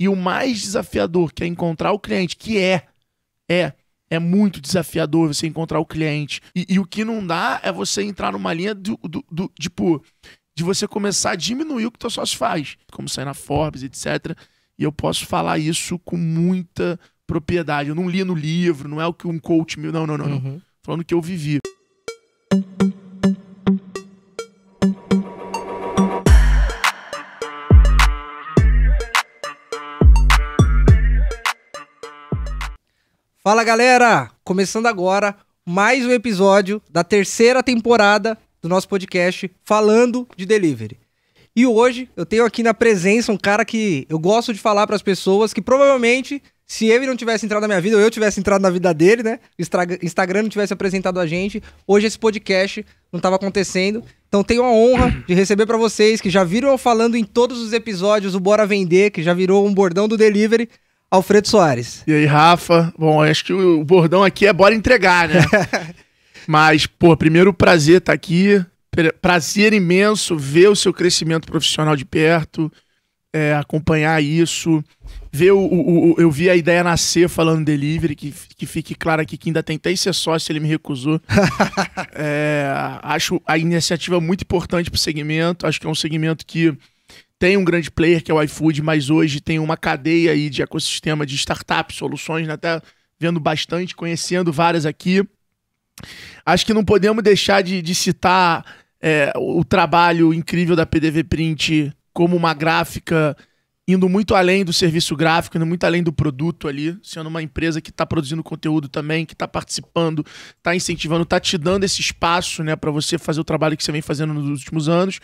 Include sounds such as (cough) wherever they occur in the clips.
E o mais desafiador que é encontrar o cliente, que é, é, é muito desafiador você encontrar o cliente. E, e o que não dá é você entrar numa linha do, do, do, tipo, de você começar a diminuir o que teu sócio faz, como sair na Forbes, etc. E eu posso falar isso com muita propriedade. Eu não li no livro, não é o que um coach meu. Não, não, não. Uhum. não. Falando que eu vivi. Fala galera! Começando agora mais um episódio da terceira temporada do nosso podcast Falando de Delivery. E hoje eu tenho aqui na presença um cara que eu gosto de falar para as pessoas que provavelmente se ele não tivesse entrado na minha vida, ou eu tivesse entrado na vida dele, né? Instagram não tivesse apresentado a gente, hoje esse podcast não estava acontecendo. Então tenho a honra de receber para vocês que já viram eu falando em todos os episódios o Bora Vender, que já virou um bordão do delivery, Alfredo Soares. E aí, Rafa? Bom, acho que o bordão aqui é bora entregar, né? (laughs) Mas, pô, primeiro prazer estar tá aqui. Prazer imenso ver o seu crescimento profissional de perto, é, acompanhar isso. Ver o, o, o, Eu vi a ideia nascer falando delivery, que, que fique claro aqui que ainda tentei ser sócio, ele me recusou. (laughs) é, acho a iniciativa muito importante para o segmento. Acho que é um segmento que tem um grande player que é o iFood, mas hoje tem uma cadeia aí de ecossistema de startups, soluções, né? até vendo bastante, conhecendo várias aqui. Acho que não podemos deixar de, de citar é, o trabalho incrível da PDV Print como uma gráfica indo muito além do serviço gráfico, indo muito além do produto ali, sendo uma empresa que está produzindo conteúdo também, que está participando, está incentivando, está te dando esse espaço, né, para você fazer o trabalho que você vem fazendo nos últimos anos.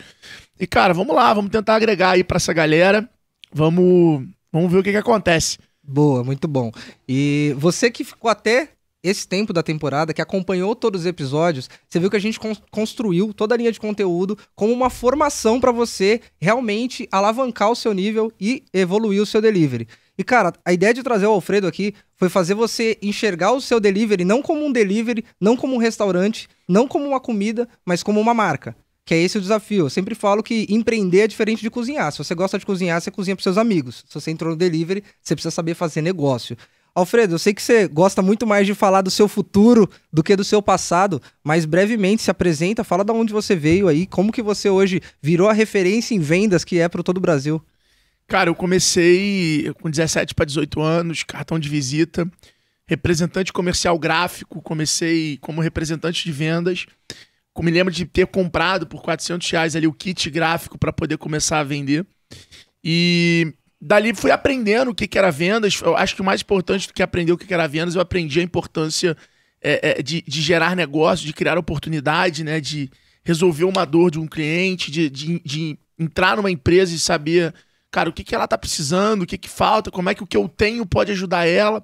E cara, vamos lá, vamos tentar agregar aí para essa galera, vamos, vamos ver o que, que acontece. Boa, muito bom. E você que ficou até esse tempo da temporada, que acompanhou todos os episódios, você viu que a gente con construiu toda a linha de conteúdo como uma formação para você realmente alavancar o seu nível e evoluir o seu delivery. E, cara, a ideia de trazer o Alfredo aqui foi fazer você enxergar o seu delivery não como um delivery, não como um restaurante, não como uma comida, mas como uma marca. Que é esse o desafio. Eu sempre falo que empreender é diferente de cozinhar. Se você gosta de cozinhar, você cozinha para seus amigos. Se você entrou no delivery, você precisa saber fazer negócio. Alfredo, eu sei que você gosta muito mais de falar do seu futuro do que do seu passado, mas brevemente se apresenta, fala de onde você veio aí, como que você hoje virou a referência em vendas que é para todo o Brasil. Cara, eu comecei com 17 para 18 anos, cartão de visita, representante comercial gráfico, comecei como representante de vendas. Me lembro de ter comprado por 400 reais ali o kit gráfico para poder começar a vender. E dali fui aprendendo o que, que era vendas. Eu acho que o mais importante do que aprender o que, que era vendas, eu aprendi a importância é, é, de, de, gerar negócio, de criar oportunidade, né? De resolver uma dor de um cliente, de, de, de entrar numa empresa e saber, cara, o que, que ela tá precisando, o que, que falta, como é que o que eu tenho pode ajudar ela.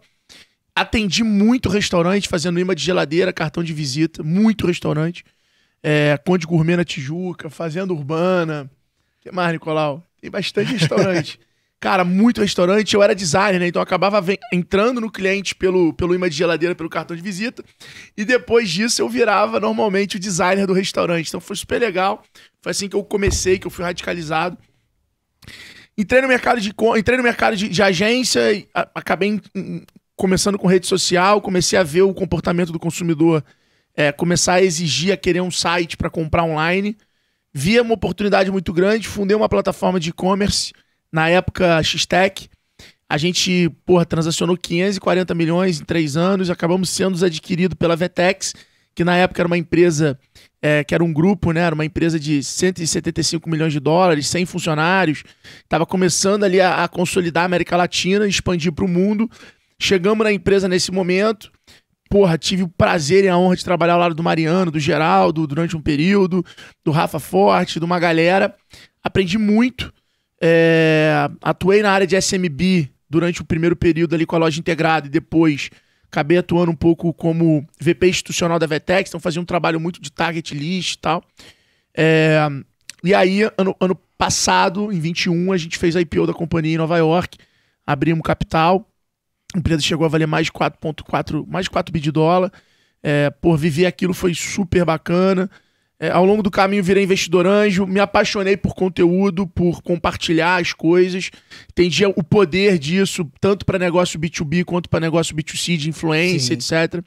Atendi muito restaurante, fazendo imã de geladeira, cartão de visita, muito restaurante. É, Conde Gourmet na Tijuca, Fazenda Urbana. O que mais, Nicolau? Tem bastante restaurante. (laughs) cara, muito restaurante. Eu era designer, né? Então acabava entrando no cliente pelo, pelo imã de geladeira, pelo cartão de visita. E depois disso eu virava normalmente o designer do restaurante. Então foi super legal. Foi assim que eu comecei, que eu fui radicalizado. Entrei no mercado de, entrei no mercado de, de agência, e a, acabei em, em, começando com rede social, comecei a ver o comportamento do consumidor é, começar a exigir, a querer um site para comprar online. Via uma oportunidade muito grande, fundei uma plataforma de e-commerce na época X-Tech. A gente, porra, transacionou 540 milhões em três anos, acabamos sendo adquiridos pela Vetex, que na época era uma empresa, é, que era um grupo, né? Era uma empresa de 175 milhões de dólares, 100 funcionários. Estava começando ali a, a, consolidar a América Latina, expandir para o mundo. Chegamos na empresa nesse momento. Porra, tive o prazer e a honra de trabalhar ao lado do Mariano, do Geraldo, durante um período, do Rafa Forte, de uma galera. Aprendi muito é, atuei na área de SMB durante o primeiro período ali com a loja integrada e depois acabei atuando um pouco como VP institucional da Vetex, então fazia um trabalho muito de target list e tal. É, e aí, ano, ano passado, em 21, a gente fez a IPO da companhia em Nova York, abrimos capital, a empresa chegou a valer mais de 4.4, mais de 4 bi de dólar. É, por viver aquilo foi super bacana. É, ao longo do caminho virei investidor anjo, me apaixonei por conteúdo, por compartilhar as coisas, entendi o poder disso, tanto para negócio B2B quanto para negócio B2C de influência, Sim. etc.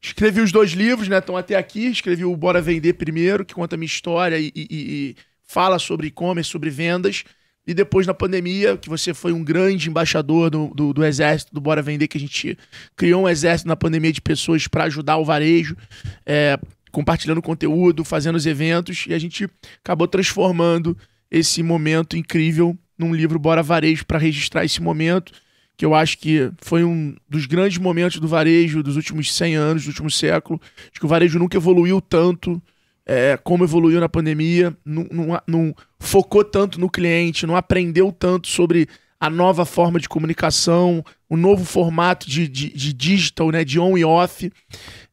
Escrevi os dois livros, né? Estão até aqui. Escrevi o Bora Vender primeiro, que conta a minha história e, e, e fala sobre e-commerce, sobre vendas. E depois, na pandemia, que você foi um grande embaixador do, do, do, exército, do Bora Vender, que a gente criou um exército na pandemia de pessoas para ajudar o varejo. É, compartilhando conteúdo, fazendo os eventos, e a gente acabou transformando esse momento incrível num livro Bora Varejo para registrar esse momento, que eu acho que foi um dos grandes momentos do varejo dos últimos 100 anos, do último século. Acho que o varejo nunca evoluiu tanto é, como evoluiu na pandemia, não, não, não focou tanto no cliente, não aprendeu tanto sobre a nova forma de comunicação, o novo formato de, de, de, digital, né, de on e off,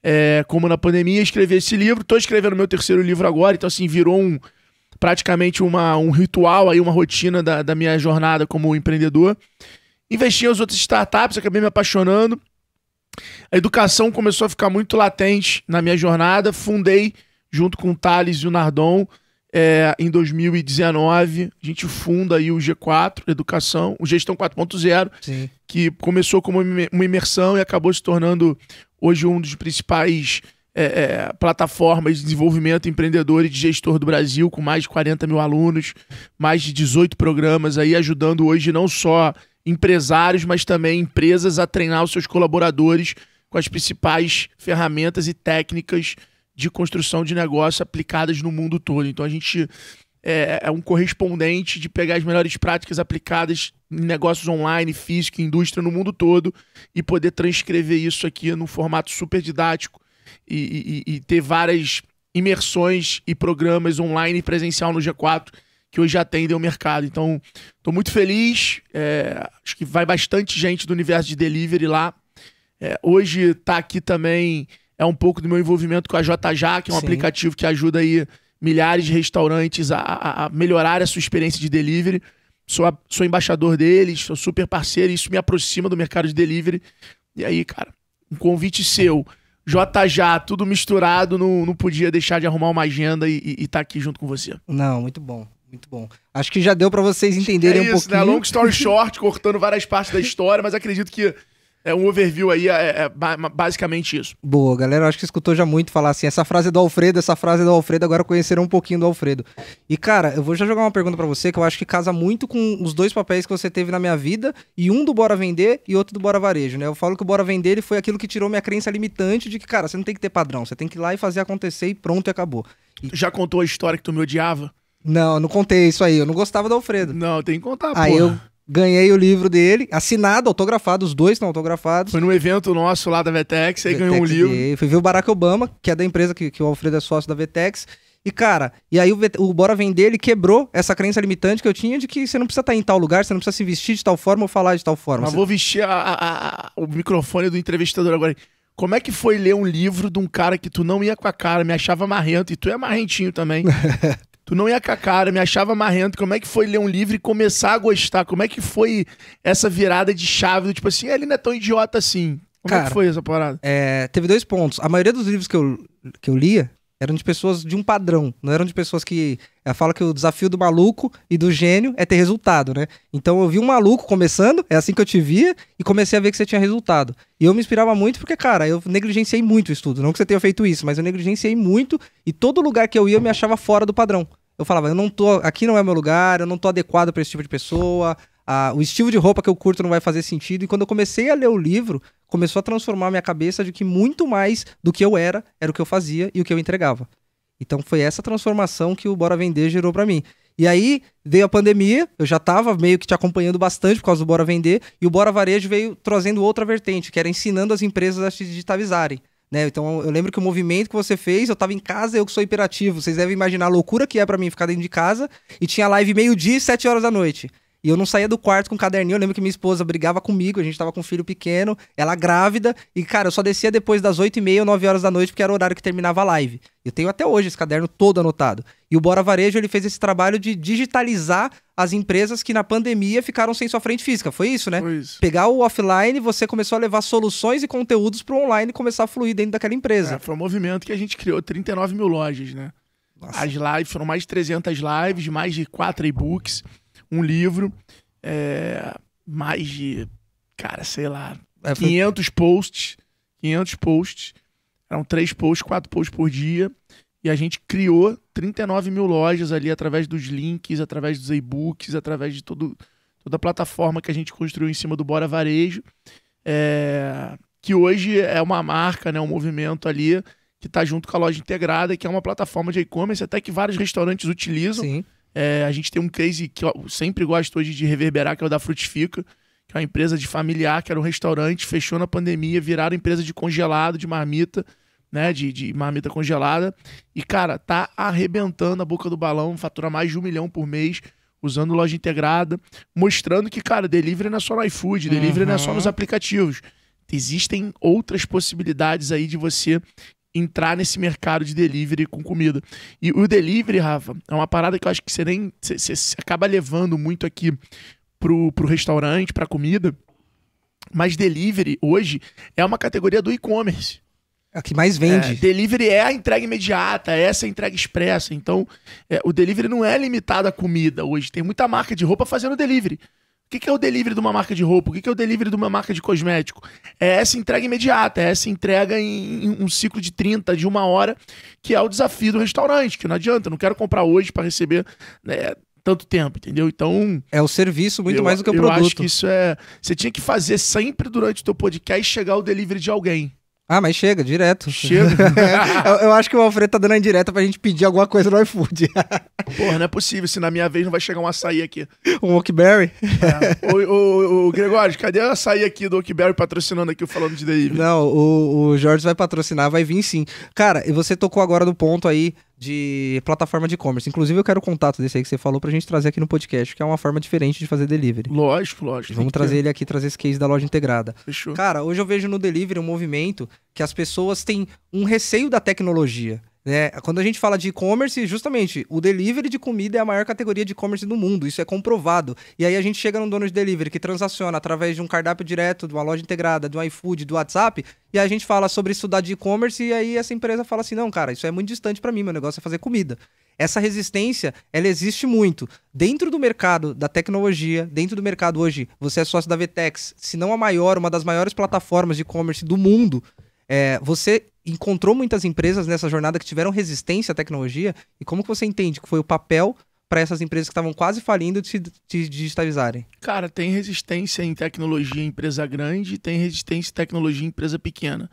é, como na pandemia, escrevi esse livro. Estou escrevendo meu terceiro livro agora, então assim, virou um praticamente uma, um ritual aí, uma rotina da, da minha jornada como empreendedor. Investi em outras startups, acabei me apaixonando. A educação começou a ficar muito latente na minha jornada. Fundei, junto com o Thales e o Nardon, é, em 2019, a gente funda aí o G4, Educação, o Gestão 4.0, que começou como uma imersão e acabou se tornando hoje um dos principais é, é, plataformas de desenvolvimento empreendedor e de gestor do Brasil, com mais de 40 mil alunos, mais de 18 programas aí, ajudando hoje não só empresários, mas também empresas a treinar os seus colaboradores com as principais ferramentas e técnicas de construção de negócio aplicadas no mundo todo. Então a gente é, é um correspondente de pegar as melhores práticas aplicadas em negócios online, físico, indústria no mundo todo e poder transcrever isso aqui num formato super didático e, e, e ter várias imersões e programas online e presencial no G4 que hoje atendem o mercado. Então, estou muito feliz. É, acho que vai bastante gente do universo de delivery lá. É, hoje está aqui também é um pouco do meu envolvimento com a Jj, que é um Sim. aplicativo que ajuda aí milhares de restaurantes a, a melhorar a sua experiência de delivery. Sou, a, sou embaixador deles, sou super parceiro, e isso me aproxima do mercado de delivery. E aí, cara, um convite seu, Jj, tudo misturado, não, não podia deixar de arrumar uma agenda e estar tá aqui junto com você. Não, muito bom. Muito bom. Acho que já deu para vocês entenderem é isso, um né? pouquinho. Né? Long story (laughs) short, cortando várias partes da história, mas acredito que é um overview aí, é, é basicamente isso. Boa, galera, acho que escutou já muito falar assim, essa frase é do Alfredo, essa frase é do Alfredo, agora conheceram um pouquinho do Alfredo. E, cara, eu vou já jogar uma pergunta para você que eu acho que casa muito com os dois papéis que você teve na minha vida, e um do Bora Vender e outro do Bora Varejo, né? Eu falo que o Bora Vender ele foi aquilo que tirou minha crença limitante de que, cara, você não tem que ter padrão, você tem que ir lá e fazer acontecer e pronto e acabou. E... Já contou a história que tu me odiava? Não, não contei isso aí. Eu não gostava do Alfredo. Não, tem que contar, pô. Aí eu ganhei o livro dele, assinado, autografado, os dois estão autografados. Foi num evento nosso lá da Vetex, aí ganhou um livro. E fui ver o Barack Obama, que é da empresa que, que o Alfredo é sócio da Vetex. E, cara, e aí o, o, Bora Vender, ele quebrou essa crença limitante que eu tinha de que você não precisa estar tá em tal lugar, você não precisa se vestir de tal forma ou falar de tal forma. Mas você... vou vestir a, a, a, o microfone do entrevistador agora. Como é que foi ler um livro de um cara que tu não ia com a cara, me achava marrento, e tu é marrentinho também. (laughs) tu não ia com a cara, me achava marrento. Como é que foi ler um livro e começar a gostar? Como é que foi essa virada de chave? tipo assim, é, ele não é tão idiota assim. Como cara, é que foi essa parada? É, teve dois pontos. A maioria dos livros que eu, que eu lia eram de pessoas de um padrão, não eram de pessoas que. Ela eh, fala que o desafio do maluco e do gênio é ter resultado, né? Então eu vi um maluco começando, é assim que eu te via, e comecei a ver que você tinha resultado. E eu me inspirava muito porque, cara, eu negligenciei muito o estudo. Não que você tenha feito isso, mas eu negligenciei muito e todo lugar que eu ia eu me achava fora do padrão eu falava, eu não tô, aqui não é meu lugar, eu não tô adequado para esse tipo de pessoa, a, o estilo de roupa que eu curto não vai fazer sentido. E quando eu comecei a ler o livro, começou a transformar a minha cabeça de que muito mais do que eu era, era o que eu fazia e o que eu entregava. Então foi essa transformação que o Bora Vender gerou para mim. E aí veio a pandemia, eu já estava meio que te acompanhando bastante por causa do Bora Vender, e o Bora Varejo veio trazendo outra vertente, que era ensinando as empresas a se digitalizarem. Né? Então eu lembro que o movimento que você fez, eu tava em casa, eu que sou hiperativo. Vocês devem imaginar a loucura que é para mim ficar dentro de casa. E tinha live meio-dia sete horas da noite. E eu não saía do quarto com um caderninho. Eu lembro que minha esposa brigava comigo, a gente tava com um filho pequeno, ela grávida. E, cara, eu só descia depois das 8 e meia, 9 horas da noite, porque era o horário que terminava a live. Eu tenho até hoje esse caderno todo anotado. E o Bora Varejo, ele fez esse trabalho de digitalizar as empresas que na pandemia ficaram sem sua frente física. Foi isso, né? Foi isso. Pegar o offline, você começou a levar soluções e conteúdos pro online começar a fluir dentro daquela empresa. É, foi um movimento que a gente criou 39 mil lojas, né? Nossa. As lives, foram mais de 300 lives, mais de 4 e-books um livro, é, mais de, cara, sei lá, é, foi... 500 posts, 500 posts, eram três posts, quatro posts por dia, e a gente criou 39 mil lojas ali através dos links, através dos e-books, através de todo, toda a plataforma que a gente construiu em cima do Bora Varejo, é, que hoje é uma marca, né, um movimento ali que está junto com a loja integrada, que é uma plataforma de e-commerce, até que vários restaurantes utilizam. Sim. É, a gente tem um case que eu sempre gosto hoje de reverberar, que é o da Frutifica, que é uma empresa de familiar, que era um restaurante, fechou na pandemia, viraram empresa de congelado, de marmita, né? De, de marmita congelada. E, cara, tá arrebentando a boca do balão, fatura mais de um milhão por mês usando loja integrada, mostrando que, cara, delivery não é só no iFood, delivery uhum. não é só nos aplicativos. Existem outras possibilidades aí de você entrar nesse mercado de delivery com comida. E o delivery, Rafa, é uma parada que eu acho que você nem. Você, você acaba levando muito aqui pro, pro restaurante, pra comida. Mas delivery hoje é uma categoria do e-commerce. É a que mais vende. É, delivery é a entrega imediata, é essa entrega expressa. Então, é, o delivery não é limitado à comida hoje. Tem muita marca de roupa fazendo delivery que, que é o delivery de uma marca de roupa? O que, que é o delivery de uma marca de cosmético? É essa entrega imediata, é essa entrega em, em um ciclo de 30, de uma hora, que é o desafio do restaurante, que não adianta, eu não quero comprar hoje para receber né, tanto tempo, entendeu? Então. É o serviço muito eu, mais do que o produto. Eu acho que isso é. Você tinha que fazer sempre durante o teu podcast chegar o delivery de alguém. Ah, mas chega, direto. Chega. (laughs) eu, eu, acho que o Alfredo tá dando a indireta pra gente pedir alguma coisa no iFood. (laughs) Porra, não é possível, se na minha vez não vai chegar um açaí aqui. Um Oakberry? É. Gregório, cadê o açaí aqui do Oakberry patrocinando aqui o Falando de Delivery? Não, o, o Jorge vai patrocinar, vai vir sim. Cara, e você tocou agora no ponto aí de plataforma de e-commerce. Inclusive, eu quero o contato desse aí que você falou pra gente trazer aqui no podcast, que é uma forma diferente de fazer delivery. Lógico, lógico. Vamos trazer ter. ele aqui, trazer esse case da loja integrada. Fechou. Cara, hoje eu vejo no delivery um movimento que as pessoas têm um receio da tecnologia. Né? Quando a gente fala de e-commerce, justamente o delivery de comida é a maior categoria de e-commerce do mundo, isso é comprovado. E aí a gente chega num dono de delivery que transaciona através de um cardápio direto, de uma loja integrada, de um iFood, do WhatsApp, e a gente fala sobre estudar de e-commerce, e aí essa empresa fala assim: não, cara, isso é muito distante para mim, meu negócio é fazer comida. Essa resistência, ela existe muito. Dentro do mercado da tecnologia, dentro do mercado hoje, você é sócio da Vtex se não a maior, uma das maiores plataformas de e-commerce do mundo. É, você encontrou muitas empresas nessa jornada que tiveram resistência à tecnologia e como que você entende que foi o papel para essas empresas que estavam quase falindo de se digitalizarem? Cara, tem resistência em tecnologia em empresa grande e tem resistência em tecnologia em empresa pequena.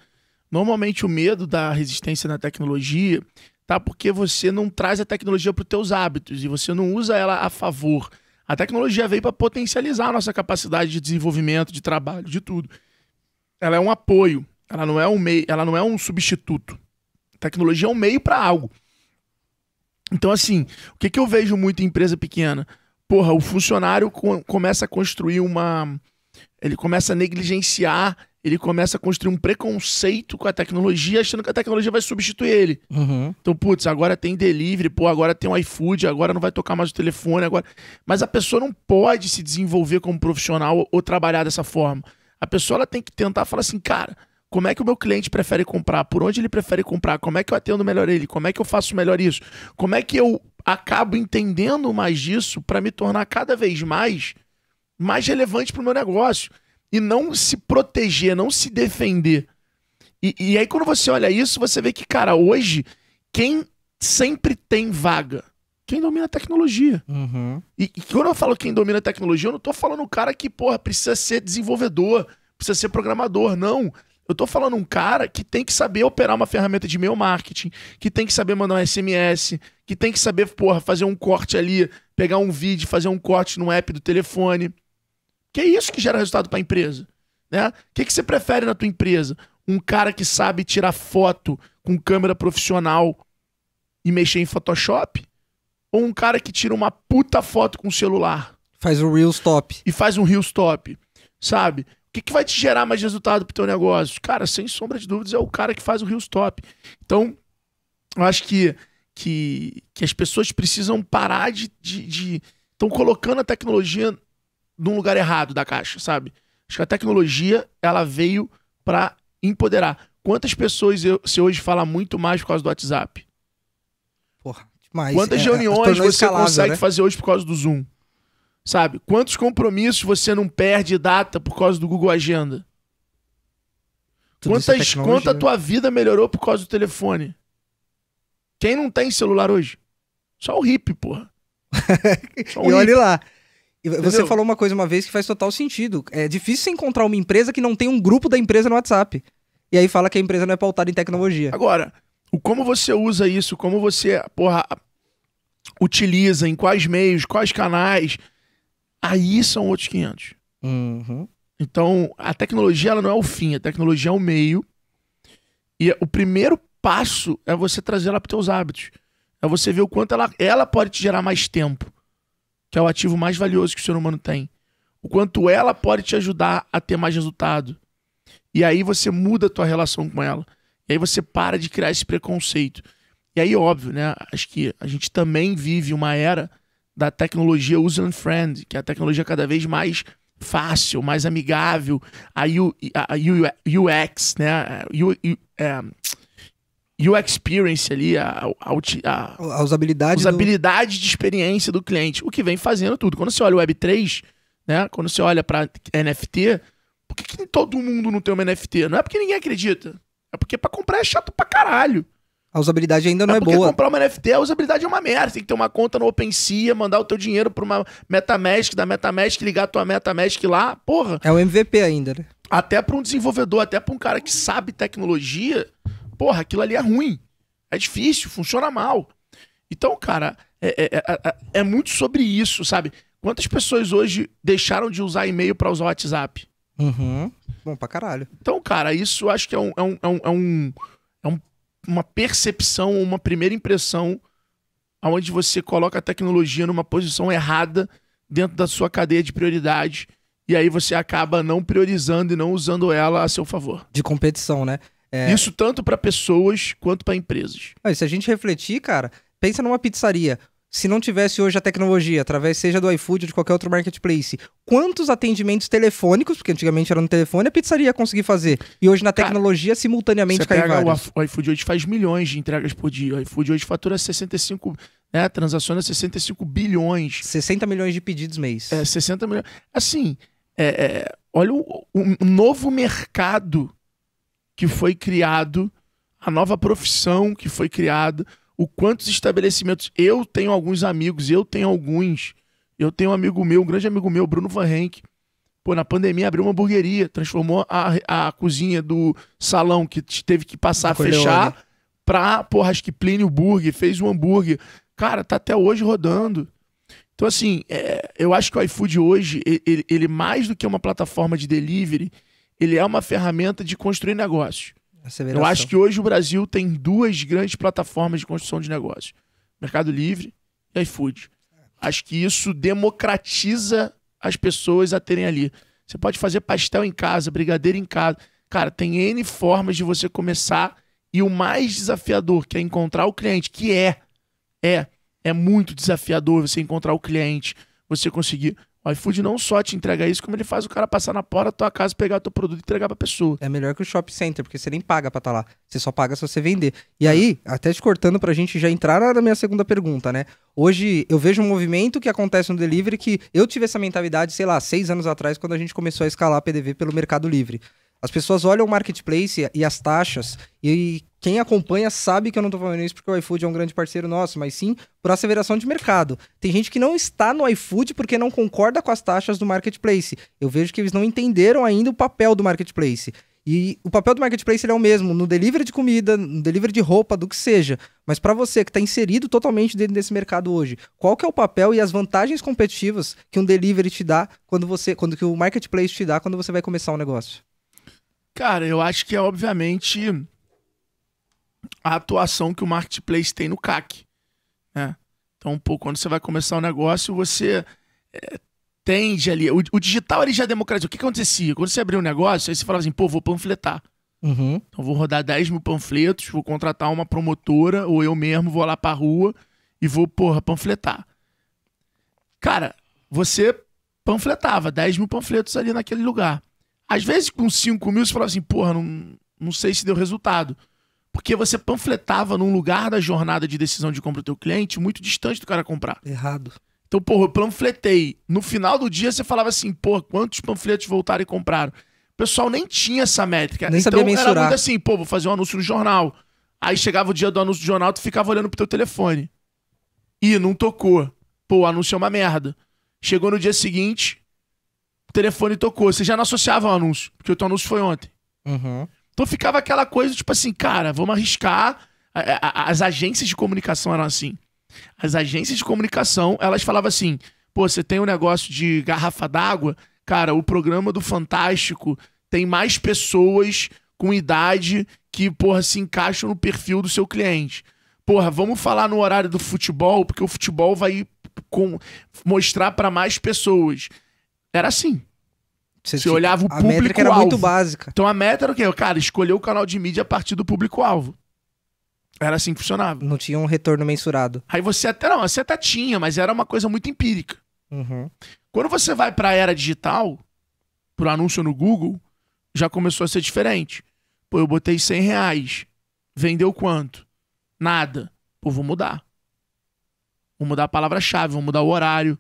Normalmente o medo da resistência na tecnologia tá porque você não traz a tecnologia para os teus hábitos e você não usa ela a favor. A tecnologia veio para potencializar a nossa capacidade de desenvolvimento, de trabalho, de tudo. Ela é um apoio. Ela não é um meio, ela não é um substituto. A tecnologia é um meio para algo. Então, assim, o que, que eu vejo muito em empresa pequena? Porra, o funcionário começa a construir uma. Ele começa a negligenciar, ele começa a construir um preconceito com a tecnologia, achando que a tecnologia vai substituir ele. Uhum. Então, putz, agora tem delivery, pô, agora tem um iFood, agora não vai tocar mais o telefone, agora. Mas a pessoa não pode se desenvolver como profissional ou trabalhar dessa forma. A pessoa ela tem que tentar falar assim, cara, como é que o meu cliente prefere comprar? Por onde ele prefere comprar? Como é que eu atendo melhor ele? Como é que eu faço melhor isso? Como é que eu acabo entendendo mais disso para me tornar cada vez mais mais relevante para o meu negócio? E não se proteger, não se defender. E, e aí, quando você olha isso, você vê que, cara, hoje, quem sempre tem vaga? quem domina a tecnologia. Uhum. E, e, quando eu falo quem domina a tecnologia, eu não tô falando o cara que, porra, precisa ser desenvolvedor, precisa ser programador, não. Eu tô falando um cara que tem que saber operar uma ferramenta de e-mail marketing, que tem que saber mandar um SMS, que tem que saber, porra, fazer um corte ali, pegar um vídeo, fazer um corte no app do telefone. Que é isso que gera resultado para a empresa, né? O que, que você prefere na tua empresa? Um cara que sabe tirar foto com câmera profissional e mexer em Photoshop? Ou um cara que tira uma puta foto com celular? Faz um real stop E faz um real stop, sabe? que, que vai te gerar mais resultado pro teu negócio? Cara, sem sombra de dúvidas, é o cara que faz o Rio Stop. Então, eu acho que, que, que as pessoas precisam parar de. de estão colocando a tecnologia num lugar errado da caixa, sabe? Acho que a tecnologia ela veio para empoderar. Quantas pessoas eu, se hoje fala muito mais por causa do WhatsApp? Porra, demais. Quantas é, é reuniões você consegue né? fazer hoje por causa do Zoom? Sabe? Quantos compromissos você não perde data por causa do Google Agenda? É Quantas, quanto a né? tua vida melhorou por causa do telefone? Quem não tem celular hoje? Só o hippie, porra. (laughs) Só e olhe lá. Entendeu? Você falou uma coisa uma vez que faz total sentido. É difícil você encontrar uma empresa que não tem um grupo da empresa no WhatsApp. E aí fala que a empresa não é pautada em tecnologia. Agora, o como você usa isso, como você, porra, utiliza, em quais meios, quais canais Aí são outros 500. Uhum. Então, a tecnologia ela não é o fim, a tecnologia é o meio. E o primeiro passo é você trazer ela para seus hábitos. É você ver o quanto ela, ela pode te gerar mais tempo, que é o ativo mais valioso que o ser humano tem. O quanto ela pode te ajudar a ter mais resultado. E aí você muda a tua relação com ela. E aí você para de criar esse preconceito. E aí, óbvio, né? Acho que a gente também vive uma era da tecnologia user and friend, que é a tecnologia cada vez mais fácil, mais amigável, a, U, a UX, né? U, U, é, experience ali, a, a, a, usabilidade, usabilidade do... de experiência do cliente, o que vem fazendo tudo. Quando você olha o Web3, né? Quando você olha para NFT, por que, que todo mundo não tem uma NFT? Não é porque ninguém acredita, é porque para comprar é chato pra caralho. A usabilidade ainda não é, é boa. comprar uma NFT, a usabilidade é uma merda. Tem que ter uma conta no OpenSea, mandar o teu dinheiro pra uma Metamask, da Metamask, ligar a tua Metamask lá, porra. É o MVP ainda, né? Até pra um desenvolvedor, até pra um cara que sabe tecnologia, porra, aquilo ali é ruim. É difícil, funciona mal. Então, cara, é, é, é muito sobre isso, sabe? Quantas pessoas hoje deixaram de usar e-mail para usar o WhatsApp? Uhum. Bom pra caralho. Então, cara, isso acho que é um, é um, é um uma percepção, uma primeira impressão, onde você coloca a tecnologia numa posição errada dentro da sua cadeia de prioridade. E aí você acaba não priorizando e não usando ela a seu favor. De competição, né? É... Isso tanto para pessoas quanto para empresas. mas se a gente refletir, cara, pensa numa pizzaria se não tivesse hoje a tecnologia, através seja do iFood ou de qualquer outro marketplace, quantos atendimentos telefônicos, porque antigamente era no telefone, a pizzaria ia conseguir fazer? E hoje na tecnologia, Cara, simultaneamente, cai vários. O iFood hoje faz milhões de entregas por dia. O iFood hoje fatura 65, né, transaciona 65 bilhões. 60 milhões de pedidos mês. É, 60 milhões. Assim, é, é, olha o, o novo mercado que foi criado, a nova profissão que foi criada, o quantos estabelecimentos. Eu tenho alguns amigos, eu tenho alguns. Eu tenho um amigo meu, um grande amigo meu, Bruno Van Henck. Pô, na pandemia abriu uma hamburgueria, transformou a, a cozinha do salão que teve que passar a fechar para pra, porra, acho que Plínio Burger, fez um hambúrguer. Cara, tá até hoje rodando. Então, assim, é, eu acho que o iFood hoje, ele, ele mais do que uma plataforma de delivery, ele é uma ferramenta de construir negócio. Eu acho que hoje o Brasil tem duas grandes plataformas de construção de negócios: Mercado Livre e iFood. Acho que isso democratiza as pessoas a terem ali. Você pode fazer pastel em casa, brigadeiro em casa. Cara, tem N formas de você começar e o mais desafiador que é encontrar o cliente, que é é é muito desafiador você encontrar o cliente, você conseguir o iFood não só te entrega isso, como ele faz o cara passar na porta da tua casa, pegar teu produto e entregar pra pessoa. É melhor que o shopping center, porque você nem paga pra estar tá lá. Você só paga se você vender. E aí, até te cortando pra gente já entrar na minha segunda pergunta, né? Hoje eu vejo um movimento que acontece no delivery que eu tive essa mentalidade, sei lá, seis anos atrás, quando a gente começou a escalar PDV pelo Mercado Livre. As pessoas olham o marketplace e as taxas e quem acompanha sabe que eu não tô falando isso porque o iFood é um grande parceiro nosso, mas sim por asseveração de mercado. Tem gente que não está no iFood porque não concorda com as taxas do marketplace. Eu vejo que eles não entenderam ainda o papel do marketplace. E o papel do marketplace é o mesmo no delivery de comida, no delivery de roupa, do que seja. Mas para você que está inserido totalmente dentro desse mercado hoje, qual que é o papel e as vantagens competitivas que um delivery te dá quando você, quando que o marketplace te dá quando você vai começar um negócio? Cara, eu acho que é obviamente a atuação que o marketplace tem no CAC. Né? Então, pô, quando você vai começar um negócio, você é, tende ali. O, o, digital ele já democratizou. O que, que acontecia? Quando você abriu um negócio, aí você falava assim, pô, vou panfletar. Uhum. Então vou rodar 10 mil panfletos, vou contratar uma promotora, ou eu mesmo vou lá pra rua e vou, porra, panfletar. Cara, você panfletava 10 mil panfletos ali naquele lugar. Às vezes, com 5 mil, você falava assim, porra, não, não sei se deu resultado. Porque você panfletava num lugar da jornada de decisão de compra do teu cliente muito distante do cara comprar. Errado. Então, porra, eu panfletei. No final do dia você falava assim, pô, quantos panfletos voltaram e compraram? O pessoal nem tinha essa métrica. Nem então, sabia mensurar. era muito assim, pô, vou fazer um anúncio no jornal. Aí chegava o dia do anúncio do jornal, tu ficava olhando pro teu telefone. Ih, não tocou. Pô, o anúncio é uma merda. Chegou no dia seguinte, o telefone tocou. Você já não associava o anúncio, porque o teu anúncio foi ontem. Uhum. Então ficava aquela coisa, tipo assim, cara, vamos arriscar. As agências de comunicação eram assim. As agências de comunicação, elas falavam assim: pô, você tem um negócio de garrafa d'água? Cara, o programa do Fantástico tem mais pessoas com idade que, porra, se encaixam no perfil do seu cliente. Porra, vamos falar no horário do futebol, porque o futebol vai com, mostrar para mais pessoas. Era assim. Você, você olhava o público-alvo. A era muito básica. Então a meta era o quê? Cara, escolher o canal de mídia a partir do público-alvo. Era assim que funcionava. Não tinha um retorno mensurado. Aí você até não, você até tinha, mas era uma coisa muito empírica. Uhum. Quando você vai para a era digital, pro anúncio no Google, já começou a ser diferente. Pô, eu botei 100 reais. Vendeu quanto? Nada. Pô, vou mudar. Vou mudar a palavra-chave, vou mudar o horário,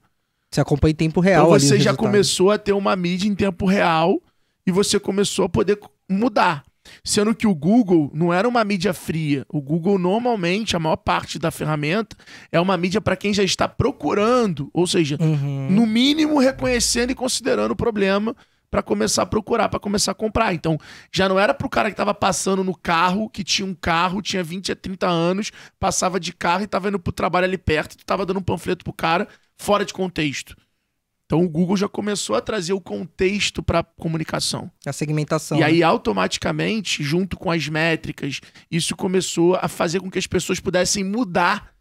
você acompanha em tempo real. Então você já começou a ter uma mídia em tempo real e você começou a poder mudar. Sendo que o Google não era uma mídia fria. O Google, normalmente, a maior parte da ferramenta é uma mídia para quem já está procurando, ou seja, uhum. no mínimo reconhecendo e considerando o problema para começar a procurar, para começar a comprar. Então, já não era para o cara que estava passando no carro, que tinha um carro, tinha 20 a 30 anos, passava de carro e estava indo para o trabalho ali perto, tu estava dando um panfleto pro cara fora de contexto. Então o Google já começou a trazer o contexto para a comunicação. A segmentação. E aí, né? automaticamente, junto com as métricas, isso começou a fazer com que as pessoas pudessem mudar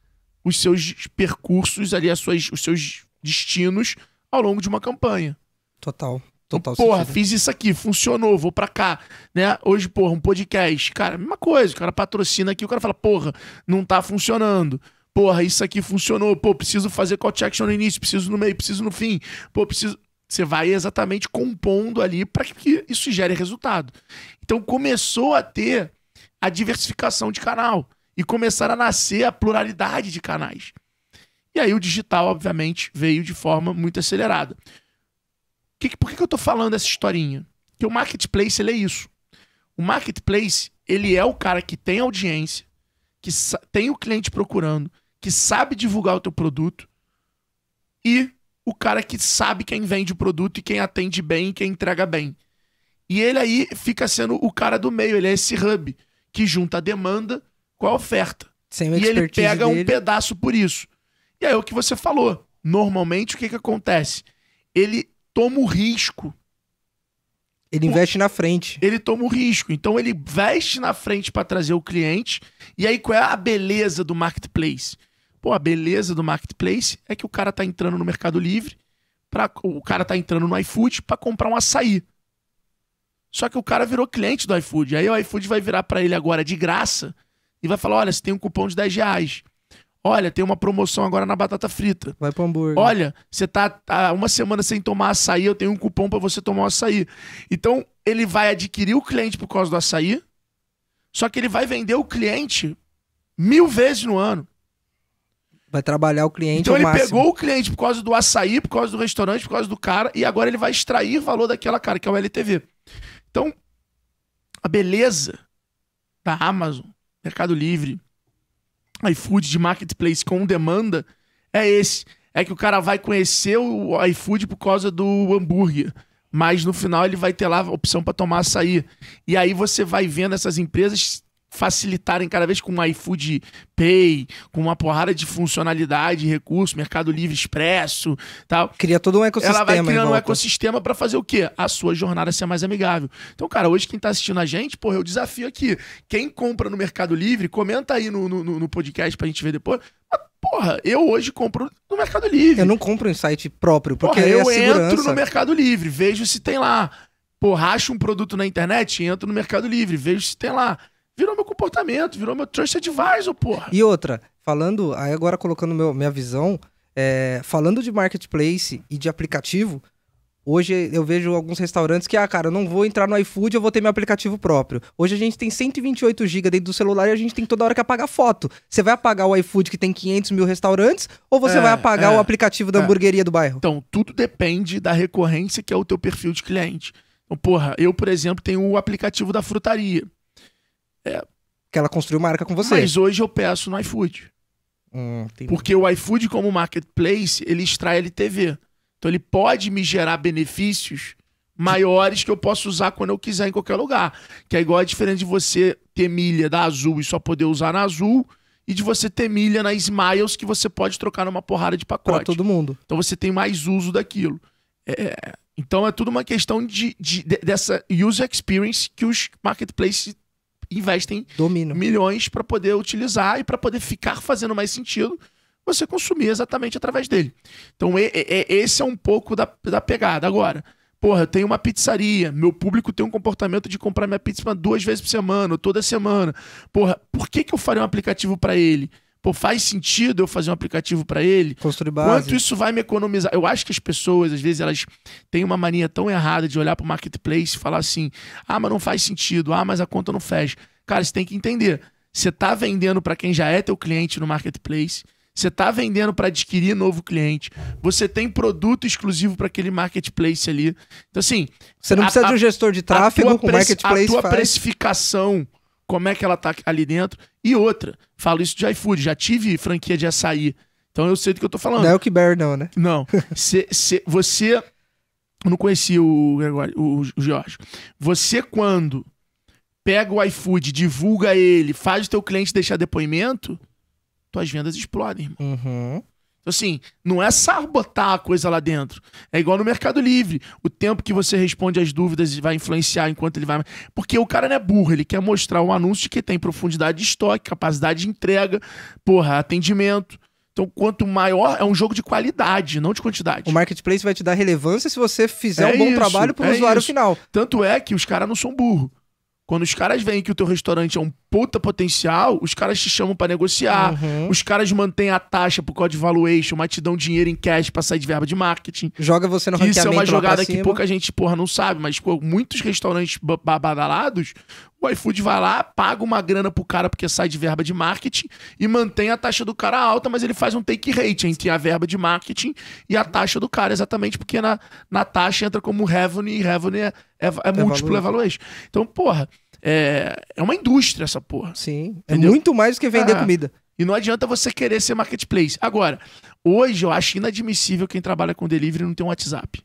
os seus percursos ali, as suas, os seus destinos ao longo de uma campanha. Total. Então, total porra, sentido. fiz isso aqui, funcionou, vou pra cá, né? Hoje, porra, um podcast, cara, mesma coisa, o cara patrocina aqui, o cara fala, porra, não tá funcionando. Porra, isso aqui funcionou. Pô, preciso fazer call to action no início, preciso no meio, preciso no fim. Pô, preciso. Você vai exatamente compondo ali para que isso gere resultado. Então começou a ter a diversificação de canal e começar a nascer a pluralidade de canais. E aí o digital, obviamente, veio de forma muito acelerada. Que, por que, que eu estou falando essa historinha? Porque o marketplace ele é isso. O marketplace ele é o cara que tem audiência, que tem o cliente procurando, que sabe divulgar o teu produto e o cara que sabe quem vende o produto e quem atende bem e quem entrega bem. E ele aí fica sendo o cara do meio, ele é esse hub que junta a demanda com a oferta. Sem e ele pega dele. um pedaço por isso. E aí é o que você falou. Normalmente o que, que acontece? Ele toma o risco. Ele investe na frente. Ele toma o risco. Então ele investe na frente para trazer o cliente. E aí qual é a beleza do marketplace? Pô, a beleza do marketplace é que o cara tá entrando no Mercado Livre, pra, o cara tá entrando no iFood para comprar um açaí. Só que o cara virou cliente do iFood. Aí o iFood vai virar para ele agora de graça e vai falar: olha, você tem um cupom de 10 reais. Olha, tem uma promoção agora na batata frita. Vai pro hambúrguer. Olha, você tá há uma semana sem tomar açaí, eu tenho um cupom para você tomar um açaí. Então, ele vai adquirir o cliente por causa do açaí, só que ele vai vender o cliente mil vezes no ano. Vai trabalhar o cliente. Então ele máximo. pegou o cliente por causa do açaí, por causa do restaurante, por causa do cara, e agora ele vai extrair valor daquela cara, que é o LTV. Então, a beleza da Amazon, Mercado Livre, iFood de marketplace com demanda é esse. É que o cara vai conhecer o iFood por causa do hambúrguer. Mas no final ele vai ter lá a opção para tomar açaí. E aí você vai vendo essas empresas facilitarem cada vez com o iFood Pay, com uma porrada de funcionalidade, recurso, Mercado Livre Expresso, tal. Cria todo um ecossistema. Ela vai criando um ecossistema para fazer o quê? A sua jornada ser mais amigável. Então, cara, hoje quem tá assistindo a gente, porra, eu desafio aqui. Quem compra no Mercado Livre, comenta aí no, no, no podcast pra gente ver depois. Porra, eu hoje compro no Mercado Livre. Eu não compro em site próprio, porque porra, é eu segurança. entro no Mercado Livre, vejo se tem lá. Porra, acho um produto na internet, entro no Mercado Livre, vejo se tem lá virou meu comportamento, virou meu trust advisor, porra. E outra, falando, aí agora colocando meu, minha visão, é, falando de marketplace e de aplicativo, hoje eu vejo alguns restaurantes que, ah, cara, eu não vou entrar no iFood, eu vou ter meu aplicativo próprio. Hoje a gente tem 128 GB dentro do celular e a gente tem toda hora que apagar foto. Você vai apagar o iFood que tem 500 mil restaurantes ou você é, vai apagar é, o aplicativo da é. hamburgueria do bairro? Então, tudo depende da recorrência que é o teu perfil de cliente. Então, porra, eu, por exemplo, tenho o aplicativo da frutaria. É. Que ela construiu marca com você. Mas hoje eu peço no iFood. Hum, porque o iFood, como marketplace, ele extrai LTV. Então ele pode me gerar benefícios maiores que eu posso usar quando eu quiser em qualquer lugar. Que é igual a diferença de você ter milha da Azul e só poder usar na Azul e de você ter milha na Smiles que você pode trocar numa porrada de pacote. Pra todo mundo. Então você tem mais uso daquilo. É, é, é. então é tudo uma questão de, de, de, dessa user experience que os marketplaces investem Domino. milhões para poder utilizar e para poder ficar fazendo mais sentido você consumir exatamente através dele. Então, e, e, esse é um pouco da, da pegada. Agora, porra, eu tenho uma pizzaria, meu público tem um comportamento de comprar minha pizza duas vezes por semana, toda semana. Porra, por que, que eu faria um aplicativo para ele? Pô, faz sentido eu fazer um aplicativo para ele? Construir base. Quanto isso vai me economizar? Eu acho que as pessoas, às vezes, elas têm uma mania tão errada de olhar para o marketplace e falar assim: ah, mas não faz sentido, ah, mas a conta não fecha. Cara, você tem que entender. Você está vendendo para quem já é teu cliente no marketplace, você está vendendo para adquirir novo cliente. Você tem produto exclusivo para aquele marketplace ali. Então, assim. Você não precisa a, de um gestor de tráfego, com o marketplace. A tua faz. precificação como é que ela tá ali dentro. E outra, falo isso de iFood, já tive franquia de açaí. Então eu sei do que eu tô falando. Não é o que bear, não, né? Não. (laughs) cê, cê, você. Eu não conhecia o Gregório, o Jorge. Você, quando pega o iFood, divulga ele, faz o teu cliente deixar depoimento, tuas vendas explodem, irmão. Uhum. Então, assim, não é sabotar a coisa lá dentro. É igual no Mercado Livre. O tempo que você responde às dúvidas vai influenciar enquanto ele vai. Porque o cara não é burro, ele quer mostrar um anúncio que tem profundidade de estoque, capacidade de entrega, porra, atendimento. Então, quanto maior, é um jogo de qualidade, não de quantidade. O marketplace vai te dar relevância se você fizer é um bom isso, trabalho para o é usuário isso. final. Tanto é que os caras não são burros. Quando os caras veem que o teu restaurante é um puta potencial, os caras te chamam para negociar, uhum. os caras mantêm a taxa pro código valuation, mas te dão dinheiro em cash pra sair de verba de marketing. Joga você no ranqueamento Isso é uma jogada que pouca gente, porra, não sabe, mas pô, muitos restaurantes badalados o iFood vai lá, paga uma grana pro cara porque sai de verba de marketing e mantém a taxa do cara alta, mas ele faz um take rate entre a verba de marketing e a taxa do cara, exatamente porque na, na taxa entra como revenue e revenue é, é, é múltiplo, evaluation. Então, porra, é, é uma indústria essa porra. Sim, é entendeu? é muito mais do que vender ah, comida. E não adianta você querer ser marketplace. Agora, hoje eu acho inadmissível quem trabalha com delivery não ter um WhatsApp.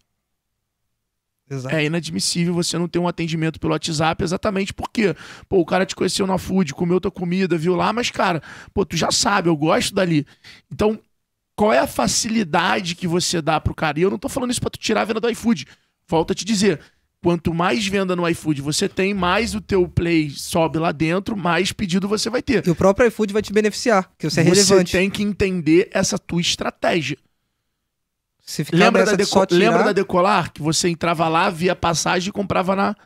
Exato. É inadmissível você não ter um atendimento pelo WhatsApp, exatamente porque, pô, o cara te conheceu na food, comeu tua comida, viu lá, mas, cara, pô, tu já sabe, eu gosto dali. Então, qual é a facilidade que você dá pro cara? E eu não tô falando isso pra tu tirar a venda do iFood. Falta a te dizer, quanto mais venda no iFood você tem, mais o teu play sobe lá dentro, mais pedido você vai ter. E o próprio iFood vai te beneficiar, que você é relevante. Você tem que entender essa tua estratégia. Se ficar lembra, da deco... tirar... lembra da Decolar? Que você entrava lá, via passagem e comprava na,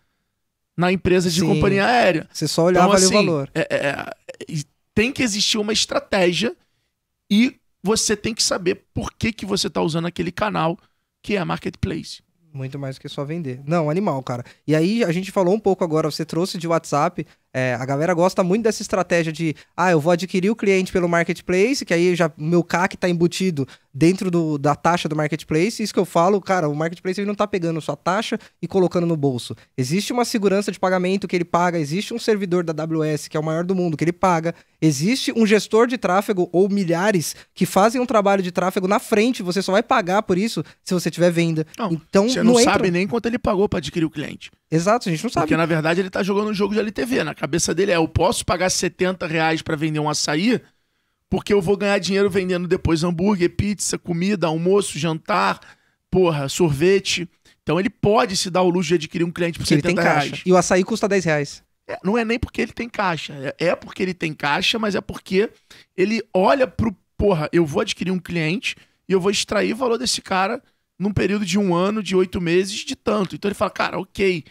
na empresa de Sim. companhia aérea. Você só olhava então, assim, ali o assim, valor. É, é, é tem que existir uma estratégia e você tem que saber por que, que você está usando aquele canal que é marketplace. Muito mais do que só vender. Não, animal, cara. E aí a gente falou um pouco agora, você trouxe de WhatsApp, é, a galera gosta muito dessa estratégia de, ah, eu vou adquirir o cliente pelo marketplace, que aí já meu CAC está embutido dentro do, da taxa do marketplace. Isso que eu falo, cara, o marketplace ele não está pegando sua taxa e colocando no bolso. Existe uma segurança de pagamento que ele paga, existe um servidor da AWS, que é o maior do mundo, que ele paga, existe um gestor de tráfego ou milhares que fazem um trabalho de tráfego na frente, você só vai pagar por isso se você tiver venda. Não, então, você não, não entra... sabe nem quanto ele pagou para adquirir o cliente. Exato, a gente não sabe. Porque na verdade ele tá jogando um jogo de LTV. Na cabeça dele é: eu posso pagar 70 reais pra vender um açaí, porque eu vou ganhar dinheiro vendendo depois hambúrguer, pizza, comida, almoço, jantar, porra, sorvete. Então ele pode se dar o luxo de adquirir um cliente por porque 70 ele tem reais. Caixa. E o açaí custa 10 reais. É, não é nem porque ele tem caixa. É, é porque ele tem caixa, mas é porque ele olha pro porra, eu vou adquirir um cliente e eu vou extrair o valor desse cara num período de um ano, de oito meses, de tanto. Então ele fala, cara, ok,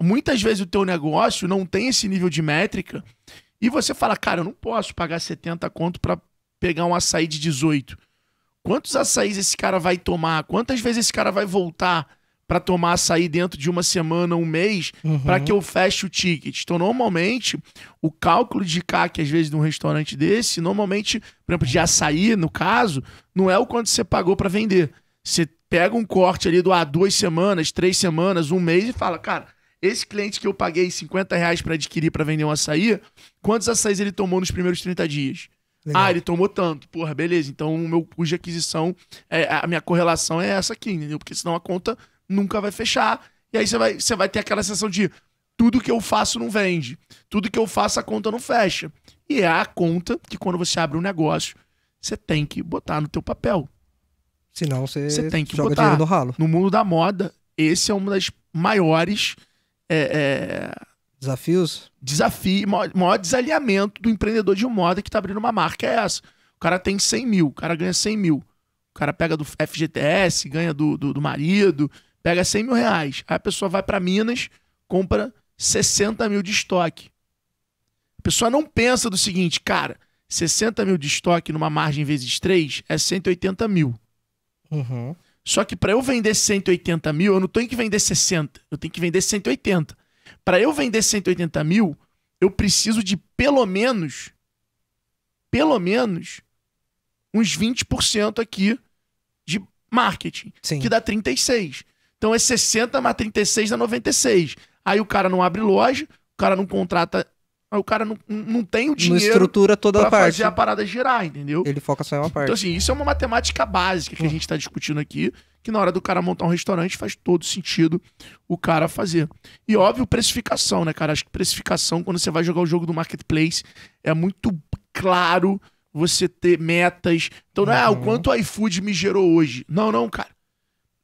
Muitas vezes o teu negócio não tem esse nível de métrica e você fala, cara, eu não posso pagar 70 conto para pegar um açaí de 18. Quantos açaís esse cara vai tomar? Quantas vezes esse cara vai voltar para tomar açaí dentro de uma semana, um mês, uhum. para que eu feche o ticket? Então, normalmente, o cálculo de CAC, às vezes, de um restaurante desse, normalmente, por exemplo, de açaí, no caso, não é o quanto você pagou para vender. Você pega um corte ali do ah, duas semanas, três semanas, um mês e fala, cara, esse cliente que eu paguei 50 reais para adquirir para vender um açaí, quantos açaís ele tomou nos primeiros 30 dias? Legal. Ah, ele tomou tanto. Porra, beleza. Então o meu custo de aquisição, é, a minha correlação é essa aqui, entendeu? Porque senão a conta nunca vai fechar. E aí você vai, você vai ter aquela sensação de tudo que eu faço não vende. Tudo que eu faço, a conta não fecha. E é a conta que quando você abre um negócio, você tem que botar no teu papel. Senão você, você tem que joga botar. dinheiro no ralo. No mundo da moda, esse é uma das maiores é, é... Desafios? Desafio, maior, maior desalinhamento do empreendedor de moda que tá abrindo uma marca é essa. O cara tem 100 mil, o cara ganha 100 mil. O cara pega do FGTS, ganha do, do, do marido, pega 100 mil reais. Aí a pessoa vai para Minas, compra 60 mil de estoque. A pessoa não pensa do seguinte, cara, 60 mil de estoque numa margem vezes 3 é 180 mil. Uhum. Só que para eu vender 180 mil, eu não tenho que vender 60, eu tenho que vender 180. Para eu vender 180 mil, eu preciso de pelo menos, pelo menos, uns 20% aqui de marketing, Sim. que dá 36. Então é 60 mais 36 dá 96. Aí o cara não abre loja, o cara não contrata Aí o cara não, não tem o dinheiro. Não estrutura toda pra a parte. fazer a parada girar, entendeu? Ele foca só em uma então, parte. Então, assim, isso é uma matemática básica que a hum. gente está discutindo aqui, que na hora do cara montar um restaurante faz todo sentido o cara fazer. E óbvio, precificação, né, cara? Acho que precificação, quando você vai jogar o jogo do marketplace, é muito claro você ter metas. Então, não é ah, o uhum. quanto o iFood me gerou hoje. Não, não, cara.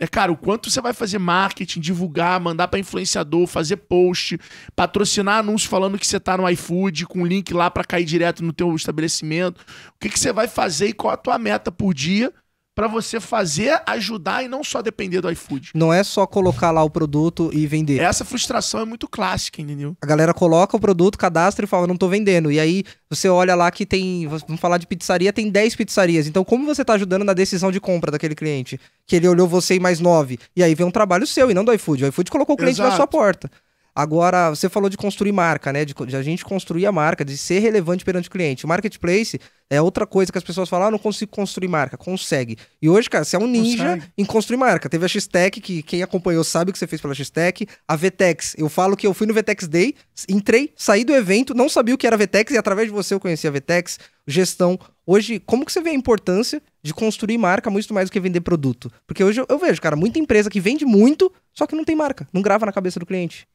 É, cara, o quanto você vai fazer marketing, divulgar, mandar para influenciador, fazer post, patrocinar anúncio falando que você tá no iFood, com link lá para cair direto no teu estabelecimento. O que, que você vai fazer e qual a tua meta por dia para você fazer, ajudar e não só depender do iFood. Não é só colocar lá o produto e vender. Essa frustração é muito clássica, entendeu? A galera coloca o produto, cadastra e fala, não tô vendendo. E aí você olha lá que tem, vamos falar de pizzaria, tem 10 pizzarias. Então como você tá ajudando na decisão de compra daquele cliente? Que ele olhou você e mais 9. E aí vem um trabalho seu e não do iFood. O iFood colocou o cliente Exato. na sua porta. Agora, você falou de construir marca, né? De, de, a gente construir a marca, de ser relevante perante o cliente. Marketplace é outra coisa que as pessoas falam, ah, não consigo construir marca. Consegue. E hoje, cara, você é um ninja consegue. em construir marca. Teve a X-Tech, que quem acompanhou sabe o que você fez pela X-Tech. A VTEX, eu falo que eu fui no VTEX Day, entrei, saí do evento, não sabia o que era VTEX e através de você eu conheci a VTEX, gestão. Hoje, como que você vê a importância de construir marca muito mais do que vender produto? Porque hoje eu, eu vejo, cara, muita empresa que vende muito, só que não tem marca, não grava na cabeça do cliente.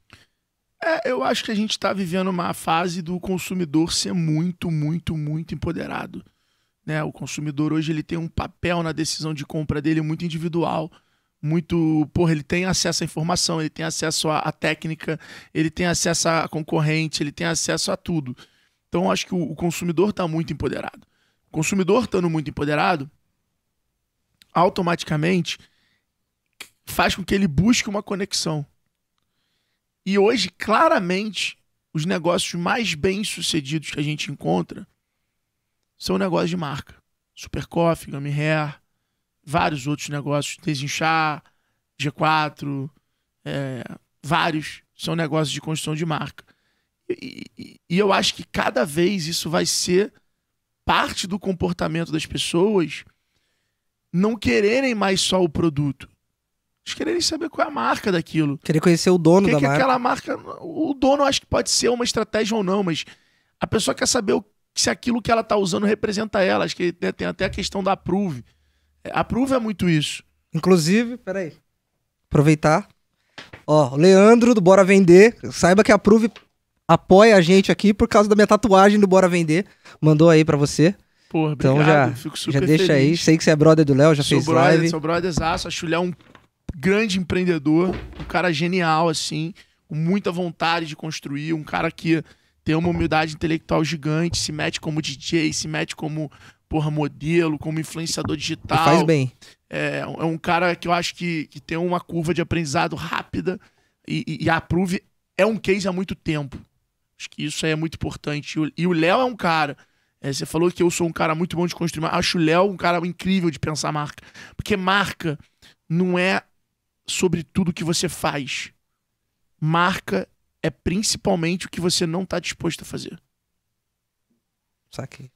É, eu acho que a gente está vivendo uma fase do consumidor ser muito, muito, muito empoderado. Né? O consumidor hoje ele tem um papel na decisão de compra dele muito individual, muito, porra, ele tem acesso à informação, ele tem acesso à, à técnica, ele tem acesso à concorrente, ele tem acesso a tudo. Então acho que o, o consumidor está muito empoderado. O consumidor estando muito empoderado, automaticamente faz com que ele busque uma conexão. E hoje, claramente, os negócios mais bem-sucedidos que a gente encontra são negócios de marca. Super Coffee, Gummy Hair, vários outros negócios, Desinchar, G4, é, vários são negócios de construção de marca. E, e, e, eu acho que cada vez isso vai ser parte do comportamento das pessoas não quererem mais só o produto, eles quererem saber qual é a marca daquilo. Querer conhecer o dono que da que marca. aquela marca. O dono acho que pode ser uma estratégia ou não, mas a pessoa quer saber o, se aquilo que ela está usando representa ela. Acho que né, tem até a questão da approve. É, approve é muito isso. Inclusive, peraí. Aproveitar. Ó, o Leandro do Bora Vender. Saiba que a Approve apoia a gente aqui por causa da minha tatuagem do Bora Vender. Mandou aí para você. Porra, então obrigado, já, já deixa feliz. aí. Sei que você é brother do Léo, já sou fez brother, live. Sou brother, exato. Acho o Léo um grande empreendedor, um cara genial, assim, com muita vontade de construir, um cara que tem uma humildade intelectual gigante, se mete como DJ, se mete como, porra, modelo, como influenciador digital. E faz bem. É, é, um cara que eu acho que, que tem uma curva de aprendizado rápida e, e, e a Prove é um case há muito tempo. Acho que isso aí é muito importante. E o Léo é um cara. É, você falou que eu sou um cara muito bom de construir. Acho o Léo um cara incrível de pensar marca. Porque marca não é sobre tudo que você faz. Marca é principalmente o que você não está disposto a fazer. Saquei.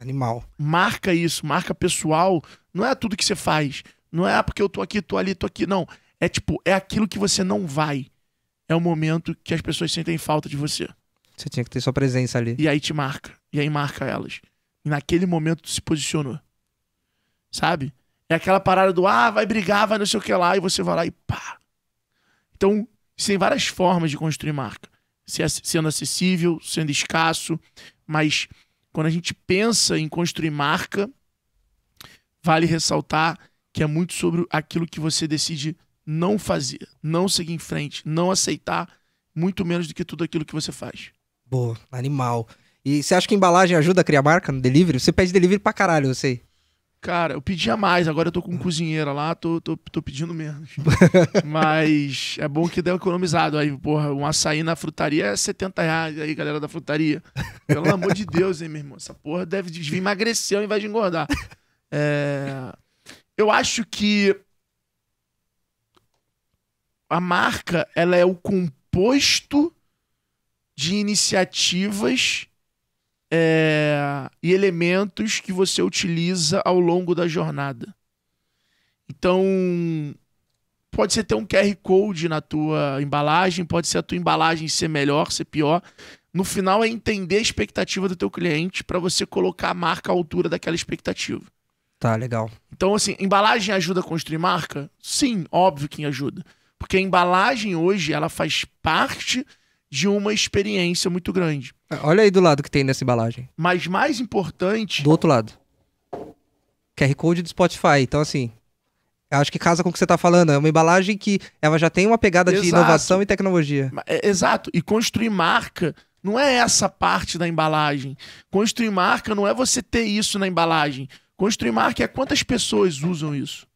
Animal. Marca isso, marca pessoal. Não é tudo que você faz. Não é ah, porque eu tô aqui, tô ali, tô aqui. Não. É tipo, é aquilo que você não vai. É o momento que as pessoas sentem falta de você. Você tinha que ter sua presença ali. E aí te marca. E aí marca elas. E naquele momento tu se posicionou. Sabe? É aquela parada do, ah, vai brigar, vai não sei o que lá, e você vai lá e pá. Então, tem várias formas de construir marca. É, sendo acessível, sendo escasso, mas quando a gente pensa em construir marca, vale ressaltar que é muito sobre aquilo que você decide não fazer, não seguir em frente, não aceitar, muito menos do que tudo aquilo que você faz. Boa, animal. E você acha que embalagem ajuda a criar marca no delivery? Você pede delivery pra caralho, eu sei. Cara, eu pedia mais, agora eu tô com cozinheira lá, tô, tô, tô pedindo menos. (laughs) Mas é bom que deu economizado. Aí, porra, um açaí na frutaria é 70 reais aí, galera da frutaria. Pelo amor de Deus, hein, meu irmão. Essa porra deve de emagrecer ao invés de engordar. É... Eu acho que a marca, ela é o composto de iniciativas é, e elementos que você utiliza ao longo da jornada. Então, pode ser ter um QR Code na tua embalagem, pode ser a tua embalagem ser melhor, ser pior. No final é entender a expectativa do teu cliente para você colocar a marca à altura daquela expectativa. Tá, legal. Então, assim, embalagem ajuda a construir marca? Sim, óbvio que ajuda. Porque a embalagem hoje, ela faz parte de uma experiência muito grande. Ah, olha aí do lado que tem nessa embalagem. Mas mais importante. Do outro lado. QR Code do Spotify. Então, assim. Acho que casa com o que você está falando. É uma embalagem que ela já tem uma pegada exato. de inovação e tecnologia. É, exato. E construir marca não é essa parte da embalagem. Construir marca não é você ter isso na embalagem. Construir marca é quantas pessoas usam isso.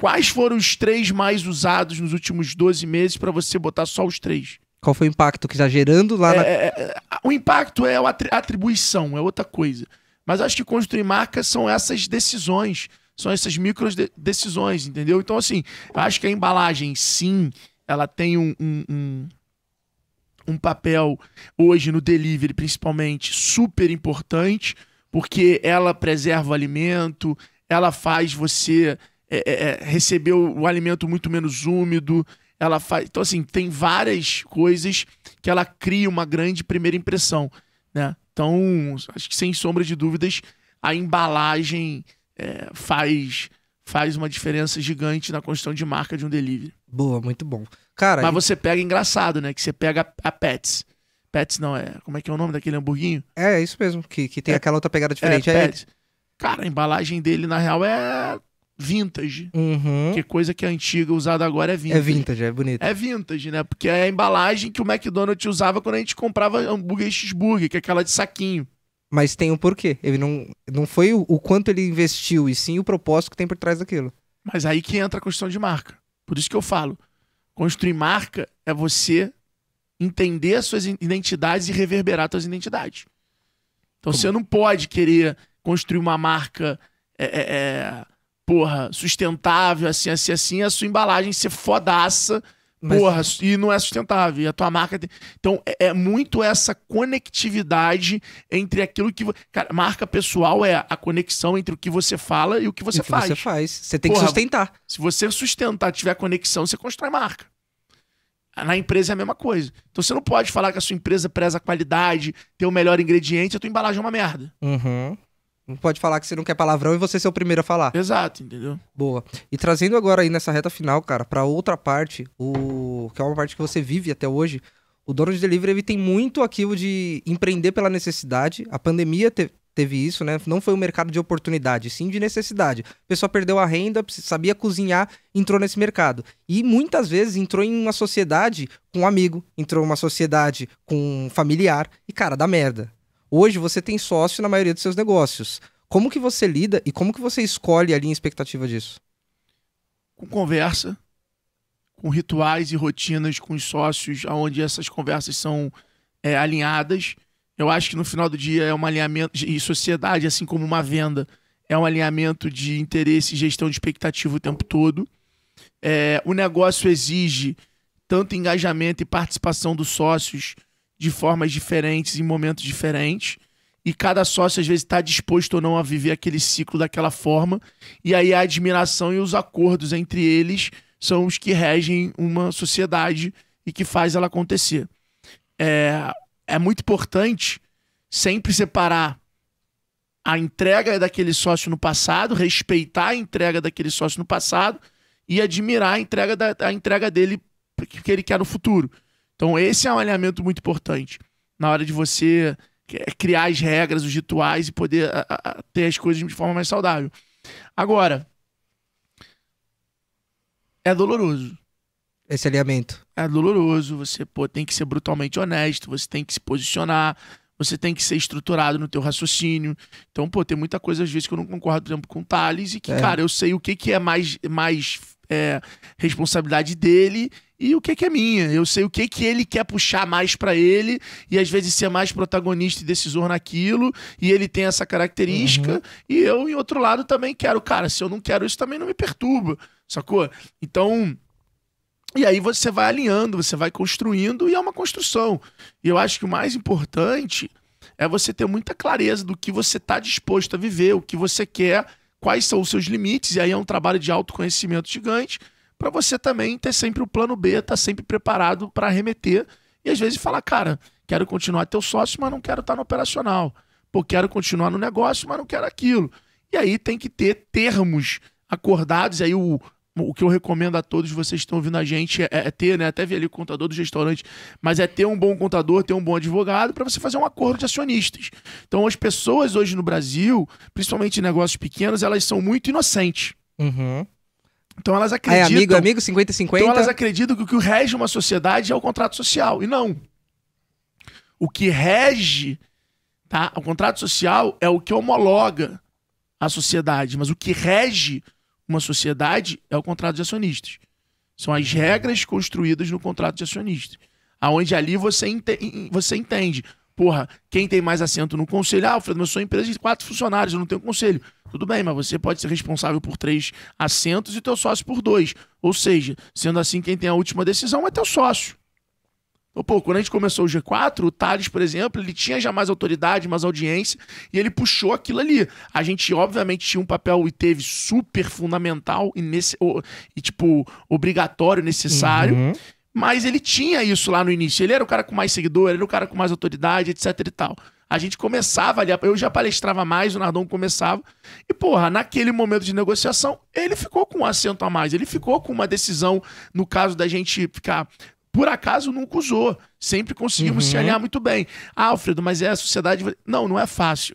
Quais foram os três mais usados nos últimos 12 meses para você botar só os três? Qual foi o impacto que está gerando lá é, na... é, é o impacto é a atribuição, é outra coisa. Mas acho que construir marca são essas decisões, são essas micro decisões, entendeu? Então, assim, acho que a embalagem, sim, ela tem um, um, um, um papel hoje no delivery, principalmente, super importante, porque ela preserva o alimento, ela faz você é, é, é, recebeu o alimento muito menos úmido. Ela faz. Então, assim, tem várias coisas que ela cria uma grande primeira impressão. Né? Então, acho que sem sombra de dúvidas, a embalagem é, faz, faz uma diferença gigante na construção de marca de um delivery. Boa, muito bom. Cara, Mas você pega engraçado, né? Que você pega a, a Pets. Pets não, é. Como é que é o nome daquele hamburguinho? É, é isso mesmo, que, que tem é, aquela outra pegada diferente. É, Pets. Cara, a embalagem dele, na real, é vintage, uhum. que coisa que é antiga, usada agora é vintage. É vintage, é bonito. É vintage, né? Porque é a embalagem que o McDonald's usava quando a gente comprava hambúrguer cheeseburger, que é aquela de saquinho. Mas tem um porquê. Ele não, não foi o, o quanto ele investiu, e sim o propósito que tem por trás daquilo. Mas aí que entra a construção de marca. Por isso que eu falo, construir marca é você entender as suas identidades e reverberar suas identidades. Então Como? você não pode querer construir uma marca é, é, é porra, sustentável, assim, assim, assim, a sua embalagem ser fodaça, Mas... porra, e não é sustentável. E a tua marca. Tem... Então, é, é, muito essa conectividade entre aquilo que. Cara, marca pessoal é a conexão entre o que você fala e o que você e faz. Que você faz. Você tem porra, que sustentar. Se você sustentar, tiver conexão, você constrói marca. Ah, na empresa é a mesma coisa. Então você não pode falar que a sua empresa preza a qualidade, tem o melhor ingrediente, a tua embalagem é uma merda. Uhum. Não pode falar que você não quer palavrão e você ser o primeiro a falar. Exato, entendeu? Boa. E trazendo agora aí nessa reta final, cara, para outra parte, o que é uma parte que você vive até hoje, o dono de delivery ele tem muito aquilo de empreender pela necessidade. A pandemia te... teve isso, né? Não foi um mercado de oportunidade, sim de necessidade. A pessoa perdeu a renda, sabia cozinhar, entrou nesse mercado. E muitas vezes entrou em uma sociedade com um amigo, entrou em uma sociedade com um familiar e, cara, dá merda. Hoje você tem sócio na maioria dos seus negócios. Como que você lida e como que você escolhe ali linha expectativa disso? Com conversa, com rituais e rotinas com os sócios, onde essas conversas são é, alinhadas. Eu acho que no final do dia é um alinhamento, e sociedade, assim como uma venda, é um alinhamento de interesse e gestão de expectativa o tempo todo. É, o negócio exige tanto engajamento e participação dos sócios de formas diferentes, em momentos diferentes. E cada sócio, às vezes, está disposto ou não a viver aquele ciclo daquela forma. E aí a admiração e os acordos entre eles são os que regem uma sociedade e que faz ela acontecer. É, é muito importante sempre separar a entrega daquele sócio no passado, respeitar a entrega daquele sócio no passado e admirar a entrega, da, a entrega dele que ele quer no futuro. Então, esse é um alinhamento muito importante na hora de você é, criar as regras, os rituais e poder a, a, ter as coisas de forma mais saudável. Agora, é doloroso. Esse alinhamento. É doloroso. Você pô, tem que ser brutalmente honesto, você tem que se posicionar, você tem que ser estruturado no teu raciocínio. Então, pô, tem muita coisa às vezes que eu não concordo, por exemplo, com o Thales e que, é. cara, eu sei o que, que é mais, mais é, responsabilidade dele e o que, que é minha. Eu sei o que, que ele quer puxar mais para ele e às vezes ser mais protagonista e decisor naquilo. E ele tem essa característica. Uhum. E eu, em outro lado, também quero. Cara, se eu não quero isso, também não me perturba, sacou? Então. E aí você vai alinhando, você vai construindo e é uma construção. E eu acho que o mais importante é você ter muita clareza do que você está disposto a viver, o que você quer, quais são os seus limites. E aí é um trabalho de autoconhecimento gigante para você também ter sempre o plano B, estar tá sempre preparado para arremeter e às vezes falar, cara, quero continuar teu sócio, mas não quero estar tá no operacional. Pô, quero continuar no negócio, mas não quero aquilo. E aí tem que ter termos acordados, e aí o, o que eu recomendo a todos vocês que estão ouvindo a gente é, é ter, né? Até ver ali o contador do restaurante, mas é ter um bom contador, ter um bom advogado para você fazer um acordo de acionistas. Então, as pessoas hoje no Brasil, principalmente em negócios pequenos, elas são muito inocentes. Uhum. Então elas acreditam. Ah, é amigo, amigo, 50 50. Então elas acreditam que o que rege uma sociedade é o contrato social. E não. O que rege, tá? O contrato social é o que homologa a sociedade, mas o que rege uma sociedade é o contrato de acionistas. São as regras construídas no contrato de acionistas. Aonde ali você, ente você entende. Porra, quem tem mais assento no conselho? Ah, Alfredo, mas eu sou empresa de quatro funcionários, eu não tenho conselho. Tudo bem, mas você pode ser responsável por três assentos e teu sócio por dois. Ou seja, sendo assim, quem tem a última decisão é teu sócio. Então, pô, quando a gente começou o G4, o Thales, por exemplo, ele tinha já mais autoridade, mais audiência, e ele puxou aquilo ali. A gente, obviamente, tinha um papel e teve super fundamental e, nesse, e tipo, obrigatório, necessário. Uhum. Mas ele tinha isso lá no início. Ele era o cara com mais seguidor, ele era o cara com mais autoridade, etc e tal. A gente começava ali, eu já palestrava mais, o Nardon começava. E, porra, naquele momento de negociação, ele ficou com um assento a mais, ele ficou com uma decisão, no caso da gente ficar. Por acaso nunca usou. Sempre conseguimos uhum. se alinhar muito bem. Ah, Alfredo, mas é a sociedade. Não, não é fácil.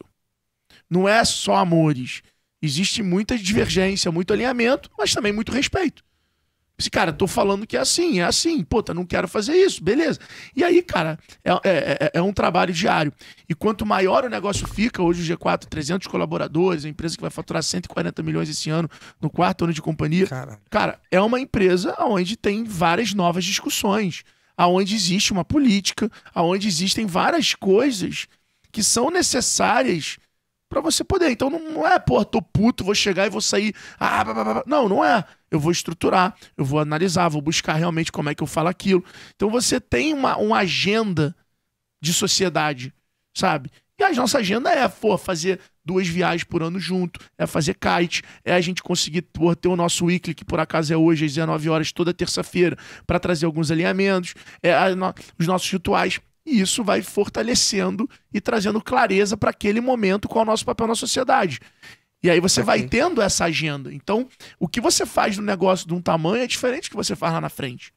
Não é só amores. Existe muita divergência, muito alinhamento, mas também muito respeito. Esse cara, tô falando que é assim, é assim, puta, tá, não quero fazer isso, beleza. E aí, cara, é, é, é, é um trabalho diário. E quanto maior o negócio fica, hoje o G4, 300 colaboradores, a empresa que vai faturar 140 milhões esse ano, no quarto ano de companhia. Cara, cara é uma empresa onde tem várias novas discussões, aonde existe uma política, aonde existem várias coisas que são necessárias para você poder. Então não é, pô, tô puto, vou chegar e vou sair. Ah, blá, blá, blá. Não, não é. Eu vou estruturar, eu vou analisar, vou buscar realmente como é que eu falo aquilo. Então você tem uma, uma agenda de sociedade, sabe? E a nossa agenda é, pô, fazer duas viagens por ano junto, é fazer kite, é a gente conseguir pô, ter o nosso weekly, que por acaso é hoje às 19 horas, toda terça-feira, para trazer alguns alinhamentos, é no... os nossos rituais. E isso vai fortalecendo e trazendo clareza para aquele momento qual é o nosso papel na sociedade. E aí você okay. vai tendo essa agenda. Então, o que você faz no negócio de um tamanho é diferente do que você faz lá na frente.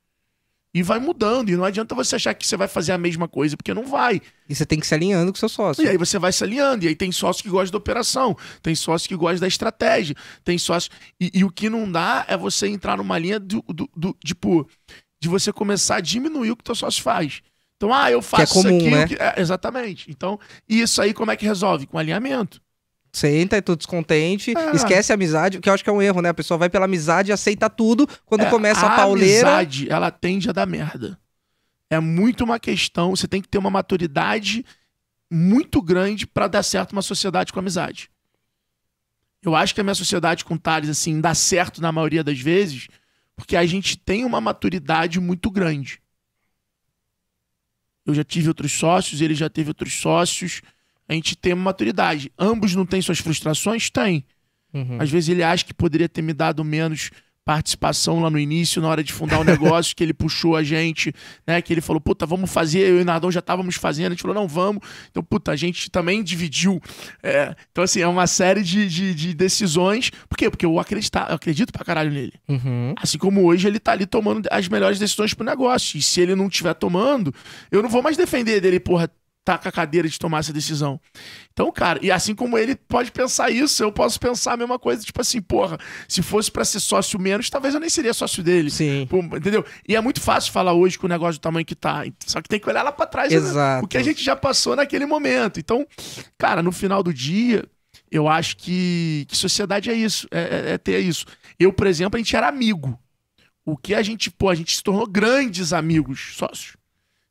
E vai mudando. E não adianta você achar que você vai fazer a mesma coisa, porque não vai. E você tem que se alinhando com seu sócio. E aí você vai se alinhando. E aí tem sócio que gosta da operação, tem sócio que gosta da estratégia, tem sócio. E, e o que não dá é você entrar numa linha do, do, do, tipo, de você começar a diminuir o que teu sócio faz. Então, ah, eu faço que é comum, isso aqui. Né? Que... É, exatamente. Então, isso aí como é que resolve? Com alinhamento. Senta e é tudo descontente, é. esquece a amizade, que eu acho que é um erro, né? A pessoa vai pela amizade e aceita tudo. Quando é, começa a, a pauleira. A amizade, ela tende a dar merda. É muito uma questão, você tem que ter uma maturidade muito grande para dar certo uma sociedade com amizade. Eu acho que a minha sociedade com Thales, assim, dá certo na maioria das vezes, porque a gente tem uma maturidade muito grande. Eu já tive outros sócios, ele já teve outros sócios. A gente tem maturidade. Ambos não têm suas frustrações? Tem. Uhum. Às vezes ele acha que poderia ter me dado menos participação lá no início, na hora de fundar o negócio, que ele puxou a gente, né? Que ele falou, puta, vamos fazer, eu e o Nardão já estávamos fazendo, a gente falou, não, vamos. Então, puta, a gente também dividiu. É, então, assim, é uma série de, de, de, decisões. Por quê? Porque eu, acreditar, eu acredito pra caralho nele. Uhum. Assim como hoje ele tá ali tomando as melhores decisões pro negócio. E se ele não estiver tomando, eu não vou mais defender dele, porra, tá com a cadeira de tomar essa decisão. Então, cara, e assim como ele pode pensar isso, eu posso pensar a mesma coisa, tipo assim, porra, se fosse para ser sócio menos, talvez eu nem seria sócio dele. Sim. Pô, entendeu? E é muito fácil falar hoje com o negócio do tamanho que tá. Só que tem que olhar lá para trás, né? Exato. Né? o que a gente já passou naquele momento. Então, cara, no final do dia, eu acho que, que sociedade é isso, é, é, é ter isso. Eu, por exemplo, a gente era amigo. O que a gente, pô, a gente se tornou grandes amigos, sócios.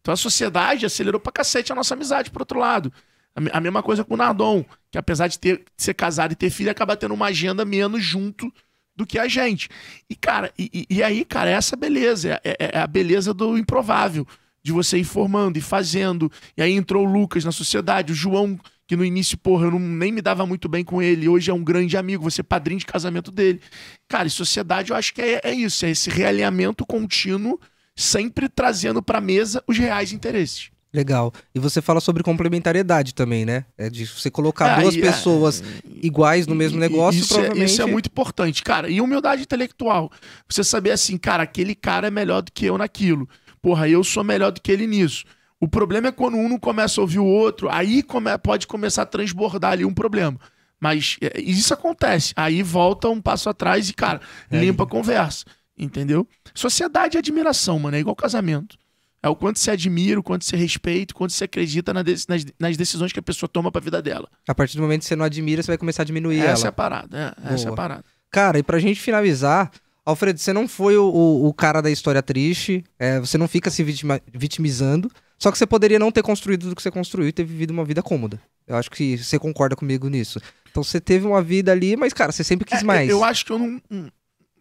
Então a sociedade acelerou pra cacete a nossa amizade, por outro lado. A, a mesma coisa com o Nardon, que apesar de, ter, de ser casado e ter filho, acaba tendo uma agenda menos junto do que a gente. E, cara, e, e aí, cara, é essa beleza, é, é, é, a beleza do improvável, de você ir formando e fazendo. E aí entrou o Lucas na sociedade, o João, que no início, porra, eu não, nem me dava muito bem com ele, hoje é um grande amigo, você é padrinho de casamento dele. Cara, e sociedade eu acho que é, é isso, é esse realinhamento contínuo sempre trazendo para a mesa os reais interesses. Legal. E você fala sobre complementariedade também, né? É de você colocar é, duas pessoas é, iguais no mesmo negócio. Isso, provavelmente... é, isso é muito importante, cara. E humildade intelectual. Você saber assim, cara, aquele cara é melhor do que eu naquilo. Porra, eu sou melhor do que ele nisso. O problema é quando um não começa a ouvir o outro, aí come pode começar a transbordar ali um problema. Mas é, isso acontece. Aí volta um passo atrás e, cara, é. limpa a conversa. Entendeu? Sociedade é admiração, mano. É igual casamento. É o quanto se admira, o quanto se respeita, o quanto se acredita na de nas, nas, decisões que a pessoa toma pra vida dela. A partir do momento que você não admira, você vai começar a diminuir essa ela. Essa é a parada, é, essa é a parada. Cara, e pra gente finalizar, Alfredo, você não foi o, o, o cara da história triste, é, você não fica se vitima, vitimizando, só que você poderia não ter construído do que você construiu e ter vivido uma vida cômoda. Eu acho que você concorda comigo nisso. Então você teve uma vida ali, mas, cara, você sempre quis é, mais. Eu, eu acho que eu não. Hum,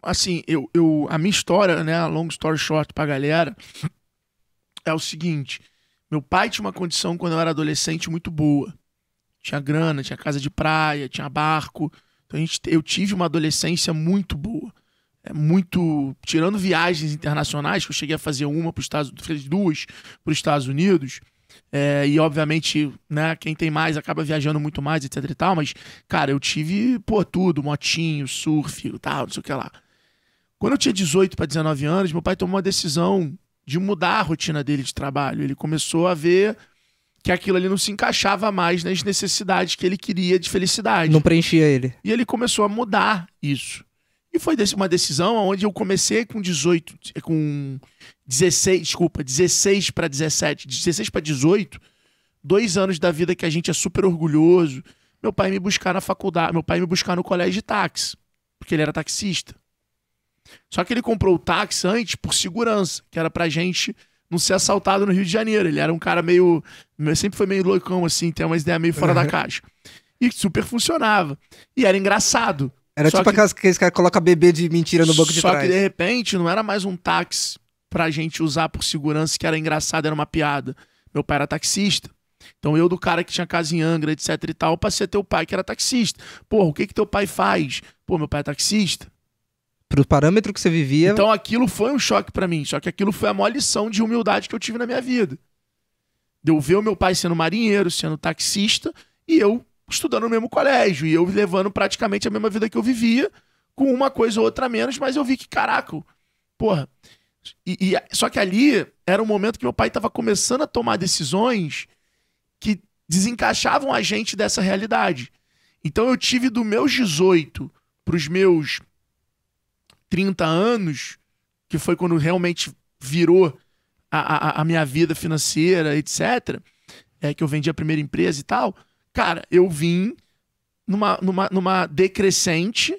assim, eu, eu a minha história, né, long story short pra galera, é o seguinte, meu pai tinha uma condição quando eu era adolescente muito boa. Tinha grana, tinha casa de praia, tinha barco. Então a gente, eu tive uma adolescência muito boa. É muito. Tirando viagens internacionais, que eu cheguei a fazer uma para os Estados Unidos, duas para os Estados Unidos. É, e, obviamente, né, quem tem mais acaba viajando muito mais, etc e tal. Mas, cara, eu tive, pô, tudo: motinho, surf, tal, não sei o que lá. Quando eu tinha 18 para 19 anos, meu pai tomou uma decisão de mudar a rotina dele de trabalho. Ele começou a ver que aquilo ali não se encaixava mais nas necessidades que ele queria de felicidade. Não preenchia ele. E ele começou a mudar isso. E foi uma decisão onde eu comecei com 18, com 16, desculpa, 16 para 17, 16 para 18, dois anos da vida que a gente é super orgulhoso. Meu pai me buscar na faculdade, meu pai me buscar no colégio de táxi, porque ele era taxista. Só que ele comprou o táxi antes por segurança, que era pra gente não ser assaltado no Rio de Janeiro. Ele era um cara meio. Sempre foi meio loucão, assim, tem umas ideias meio fora uhum. da caixa. E super funcionava. E era engraçado. Era só tipo que... aquelas que colocam coloca bebê de mentira no banco de só trás. Só que de repente não era mais um táxi pra gente usar por segurança, que era engraçado, era uma piada. Meu pai era taxista. Então eu, do cara que tinha casa em Angra, etc e tal, passei a ter o pai que era taxista. Porra, o que que teu pai faz? Pô, meu pai é taxista pro parâmetro que você vivia. Então aquilo foi um choque para mim, só que aquilo foi a maior lição de humildade que eu tive na minha vida. De eu ver o meu pai sendo marinheiro, sendo taxista, e eu estudando no mesmo colégio, e eu levando praticamente a mesma vida que eu vivia, com uma coisa ou outra menos, mas eu vi que, caraca, porra. E, e, só que ali era um momento que meu pai estava começando a tomar decisões que desencaixavam a gente dessa realidade. Então eu tive do meus 18 para os meus 30 anos, que foi quando realmente virou a, a, a minha vida financeira, etc., é, que eu vendi a primeira empresa e tal, cara, eu vim numa, numa, numa decrescente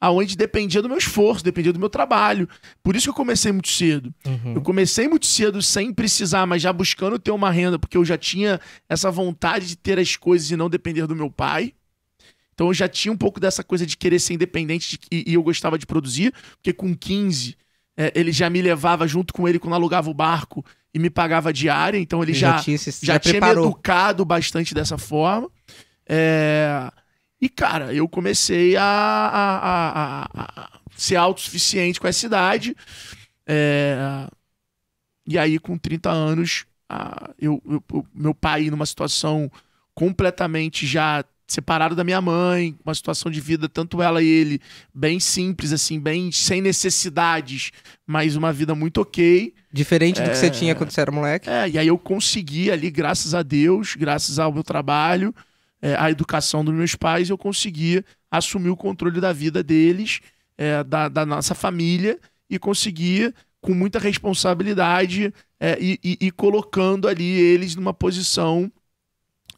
aonde dependia do meu esforço, dependia do meu trabalho. Por isso que eu comecei muito cedo. Uhum. Eu comecei muito cedo sem precisar, mas já buscando ter uma renda, porque eu já tinha essa vontade de ter as coisas e não depender do meu pai. Então eu já tinha um pouco dessa coisa de querer ser independente de, e, e, eu gostava de produzir, porque com 15 é, ele já me levava junto com ele quando alugava o barco e me pagava diária, então ele, já, já, tinha, se, já, já tinha me educado bastante dessa forma. É... E, cara, eu comecei a, a, a, a, ser autossuficiente com essa idade. É... E aí, com 30 anos, eu, eu, meu pai numa situação completamente já separado da minha mãe, uma situação de vida, tanto ela e ele, bem simples, assim, bem sem necessidades, mas uma vida muito ok. Diferente do que você é. tinha quando você era moleque. É, e aí eu consegui ali, graças a Deus, graças ao meu trabalho, é, à educação dos meus pais, eu consegui assumir o controle da vida deles, é, da, da nossa família, e consegui, com muita responsabilidade é, e, e, e, colocando ali eles numa posição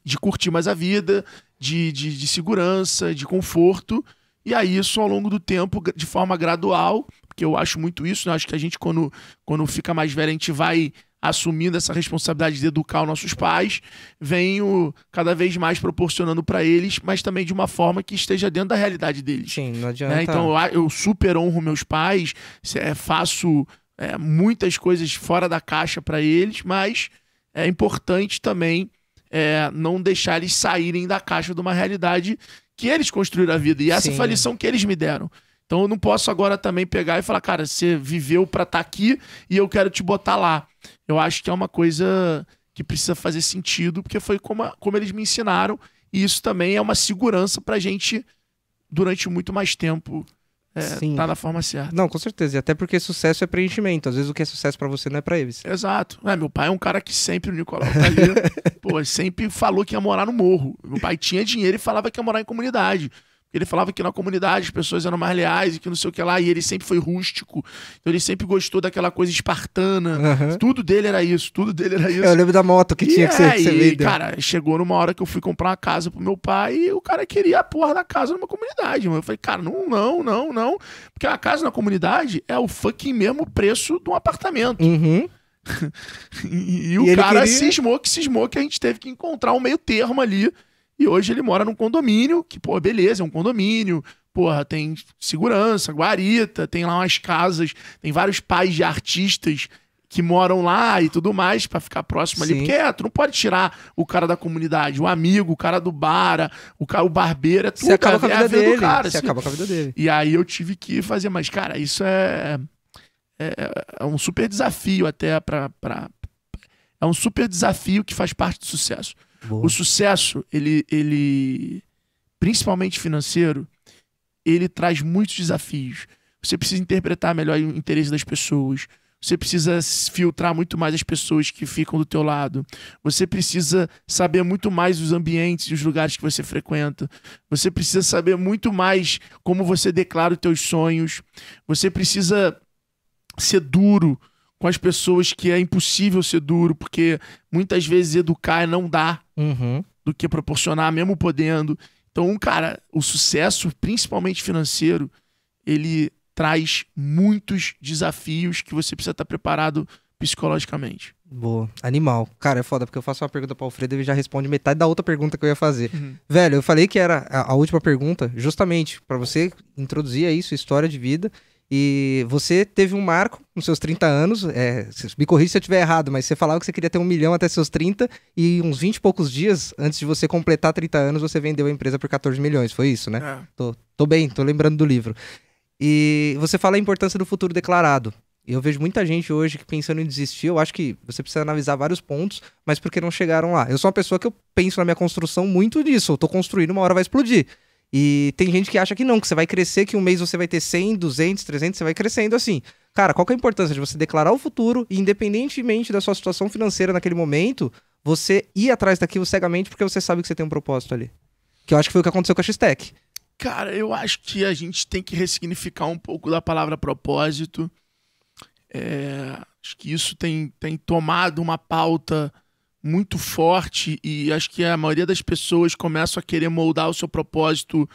de curtir mais a vida, de, de, de segurança, de conforto. E aí, é isso ao longo do tempo, de forma gradual, porque eu acho muito isso, né? acho que a gente, quando, quando fica mais velho, a gente vai assumindo essa responsabilidade de educar os nossos pais, venho cada vez mais proporcionando para eles, mas também de uma forma que esteja dentro da realidade deles. Sim, não né? adianta. Né? Então eu, super honro meus pais, é, faço é, muitas coisas fora da caixa para eles, mas é importante também é, não deixar eles saírem da caixa de uma realidade que eles construíram a vida. E essa Sim. foi a lição que eles me deram. Então eu não posso agora também pegar e falar, cara, você viveu para estar tá aqui e eu quero te botar lá. Eu acho que é uma coisa que precisa fazer sentido, porque foi como, a, como eles me ensinaram, e isso também é uma segurança pra gente durante muito mais tempo é, tá na forma certa. Não, com certeza. E até porque sucesso é preenchimento. Às vezes o que é sucesso para você não é para eles. Exato. É, meu pai é um cara que sempre, o Nicolau tá ali, né? (laughs) pô, sempre falou que ia morar no morro. Meu pai tinha dinheiro e falava que ia morar em comunidade. Ele falava que na comunidade as pessoas eram mais leais e que não sei o que lá. E ele sempre foi rústico. Então ele sempre gostou daquela coisa espartana. Uhum. Tudo dele era isso, tudo dele era isso. É, eu lembro da moto que e tinha que ser E Cara, chegou numa hora que eu fui comprar uma casa pro meu pai e o cara queria a porra da casa numa comunidade. Mano. Eu falei, cara, não, não, não, não. Porque a casa na comunidade é o fucking mesmo preço de um apartamento. Uhum. (laughs) e, e, o e cara queria... cismou que cismou que a gente teve que encontrar um meio termo ali e hoje ele mora num condomínio, que, pô, beleza, é um condomínio, porra, tem segurança, guarita, tem lá umas casas, tem vários pais de artistas que moram lá e tudo mais para ficar próximo ali. Porque é, tu não pode tirar o cara da comunidade, o amigo, o cara do bar, o, cara, o barbeiro, é tudo. Você acaba cara, com a vida, é a vida dele. Cara, Você assim. acaba com a vida dele. E aí eu tive que fazer, mas cara, isso é, é, é, é um super desafio até para é um super desafio que faz parte do sucesso. Boa. O sucesso, ele, ele, principalmente financeiro, ele traz muitos desafios. Você precisa interpretar melhor o interesse das pessoas. Você precisa filtrar muito mais as pessoas que ficam do teu lado. Você precisa saber muito mais os ambientes e os lugares que você frequenta. Você precisa saber muito mais como você declara os teus sonhos. Você precisa ser duro com as pessoas que é impossível ser duro, porque muitas vezes educar não dá uhum. do que proporcionar, mesmo podendo. Então, cara, o sucesso, principalmente financeiro, ele traz muitos desafios que você precisa estar preparado psicologicamente. Boa, animal. Cara, é foda, porque eu faço uma pergunta para o Alfredo e ele já responde metade da outra pergunta que eu ia fazer. Uhum. Velho, eu falei que era a, última pergunta, justamente para você introduzir isso sua história de vida e você teve um marco nos seus 30 anos. É, me corrija se eu estiver errado, mas você falava que você queria ter um milhão até seus 30 e uns 20 e poucos dias antes de você completar 30 anos, você vendeu a empresa por 14 milhões. Foi isso, né? É. Tô, tô bem, tô lembrando do livro. E você fala a importância do futuro declarado. Eu vejo muita gente hoje que pensando em desistir, eu acho que você precisa analisar vários pontos, mas porque não chegaram lá. Eu sou uma pessoa que eu penso na minha construção muito nisso. Eu tô construindo, uma hora vai explodir. E tem gente que acha que não, que você vai crescer, que um mês você vai ter 100, 200, 300, você vai crescendo assim. Cara, qual que é a importância de você declarar o futuro e, independentemente da sua situação financeira naquele momento, você ir atrás daquilo cegamente porque você sabe que você tem um propósito ali? Que eu acho que foi o que aconteceu com a X-Tech. Cara, eu acho que a gente tem que ressignificar um pouco da palavra propósito. É, acho que isso tem, tem tomado uma pauta muito forte e acho que a maioria das pessoas começam a querer moldar o seu propósito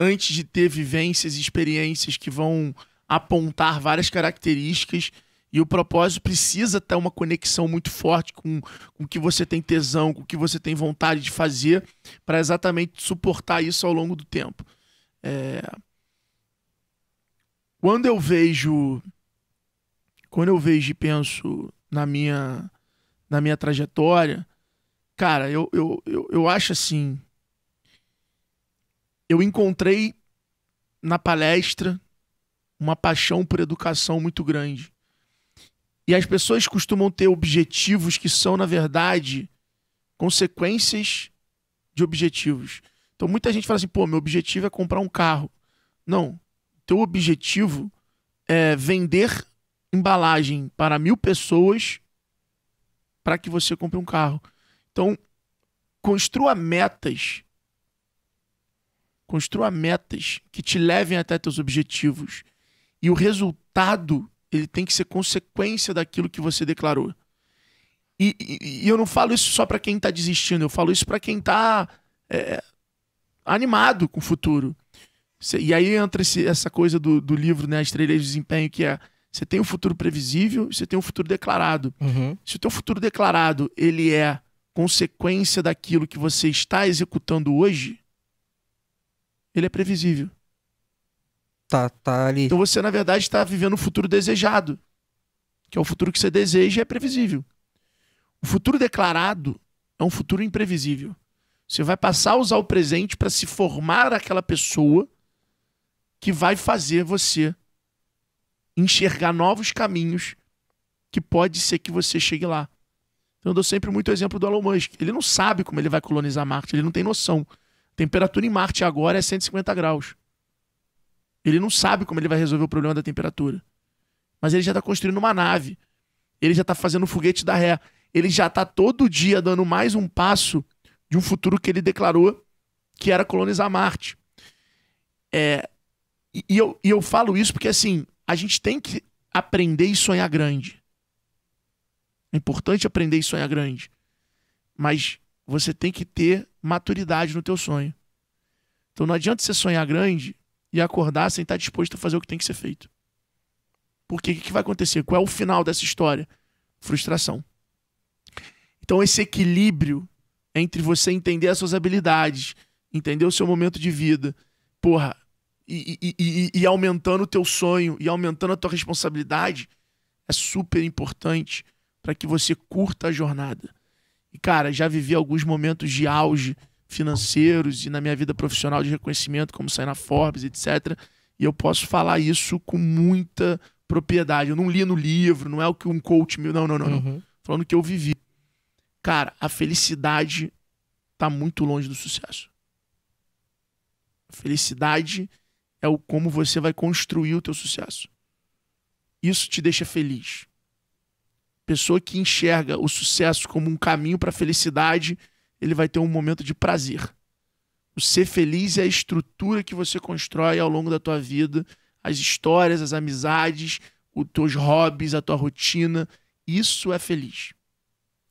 antes de ter vivências e experiências que vão apontar várias características. E o propósito precisa ter uma conexão muito forte com, com o que você tem tesão, com o que você tem vontade de fazer, para exatamente suportar isso ao longo do tempo. É... Quando eu vejo. Quando eu vejo e penso na minha na minha trajetória, cara, eu, eu, eu, eu acho assim. Eu encontrei na palestra uma paixão por educação muito grande. E as pessoas costumam ter objetivos que são, na verdade, consequências de objetivos. Então muita gente fala assim: pô, meu objetivo é comprar um carro. Não. Teu objetivo é vender embalagem para mil pessoas para que você compre um carro. Então, construa metas. Construa metas que te levem até teus objetivos. E o resultado, ele tem que ser consequência daquilo que você declarou. E, e, e eu não falo isso só para quem está desistindo, eu falo isso para quem está é, animado com o futuro. E aí entra esse, essa coisa do, do livro, né, As Três Desempenho, que é você tem um futuro previsível e você tem um futuro declarado. Uhum. Se o teu futuro declarado ele é consequência daquilo que você está executando hoje, ele é previsível. Tá, tá ali. Então você, na verdade, está vivendo o um futuro desejado. Que é o futuro que você deseja e é previsível. O futuro declarado é um futuro imprevisível. Você vai passar a usar o presente para se formar aquela pessoa que vai fazer você enxergar novos caminhos que pode ser que você chegue lá. Então eu dou sempre muito exemplo do Elon Musk. Ele não sabe como ele vai colonizar Marte, ele não tem noção. A temperatura em Marte agora é 150 graus. Ele não sabe como ele vai resolver o problema da temperatura. Mas ele já está construindo uma nave. Ele já está fazendo o foguete da ré. Ele já está todo dia dando mais um passo de um futuro que ele declarou que era colonizar Marte. É, e, eu, e eu falo isso porque, assim, a gente tem que aprender e sonhar grande. É importante aprender e sonhar grande. Mas você tem que ter maturidade no teu sonho. Então não adianta você sonhar grande e acordar sem estar disposto a fazer o que tem que ser feito. Porque o que vai acontecer? Qual é o final dessa história? Frustração. Então esse equilíbrio entre você entender as suas habilidades, entender o seu momento de vida, porra, e, e, e, aumentando o teu sonho e aumentando a tua responsabilidade é super importante para que você curta a jornada. E, cara, já vivi alguns momentos de auge financeiros e na minha vida profissional de reconhecimento, como sair na Forbes, etc. E eu posso falar isso com muita propriedade. Eu não li no livro, não é o que um coach meu. Não, não, não. Uhum. Falando que eu vivi. Cara, a felicidade está muito longe do sucesso. A felicidade é o como você vai construir o teu sucesso. Isso te deixa feliz. Pessoa que enxerga o sucesso como um caminho para a felicidade, ele vai ter um momento de prazer. O ser feliz é a estrutura que você constrói ao longo da tua vida, as histórias, as amizades, os teus hobbies, a tua rotina. Isso é feliz.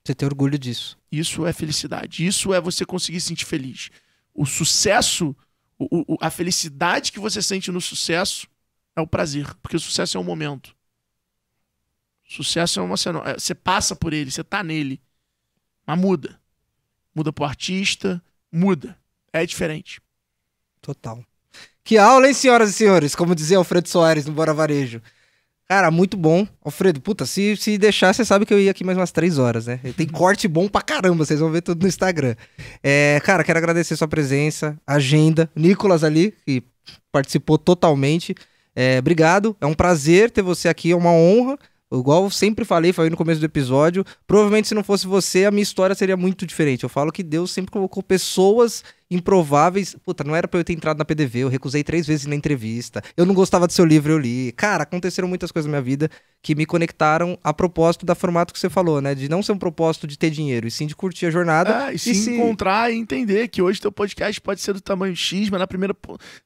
Você tem orgulho disso. Isso é felicidade. Isso é você conseguir se sentir feliz. O sucesso o, o, a felicidade que você sente no sucesso é o prazer, porque o sucesso é um momento. Sucesso é uma cena. É, você passa por ele, você tá nele. Mas muda. Muda pro artista, muda. É diferente. Total. Que aula, hein, senhoras e senhores? Como dizia Alfredo Soares no Bora Varejo. Cara, muito bom. Alfredo, puta, se, se deixar, você sabe que eu ia aqui mais umas três horas, né? Tem (laughs) corte bom pra caramba, vocês vão ver tudo no Instagram. É, cara, quero agradecer sua presença, agenda, Nicolas ali, que participou totalmente. É, obrigado, é um prazer ter você aqui, é uma honra. Igual eu sempre falei, falei no começo do episódio, provavelmente se não fosse você, a minha história seria muito diferente. Eu falo que Deus sempre colocou pessoas improváveis. Puta, não era pra eu ter entrado na PDV, eu recusei três vezes na entrevista. Eu não gostava do seu livro, eu li. Cara, aconteceram muitas coisas na minha vida que me conectaram a propósito da formato que você falou, né? De não ser um propósito de ter dinheiro, e sim de curtir a jornada. É, e, se, se encontrar e entender que hoje teu podcast pode ser do tamanho X, mas na primeira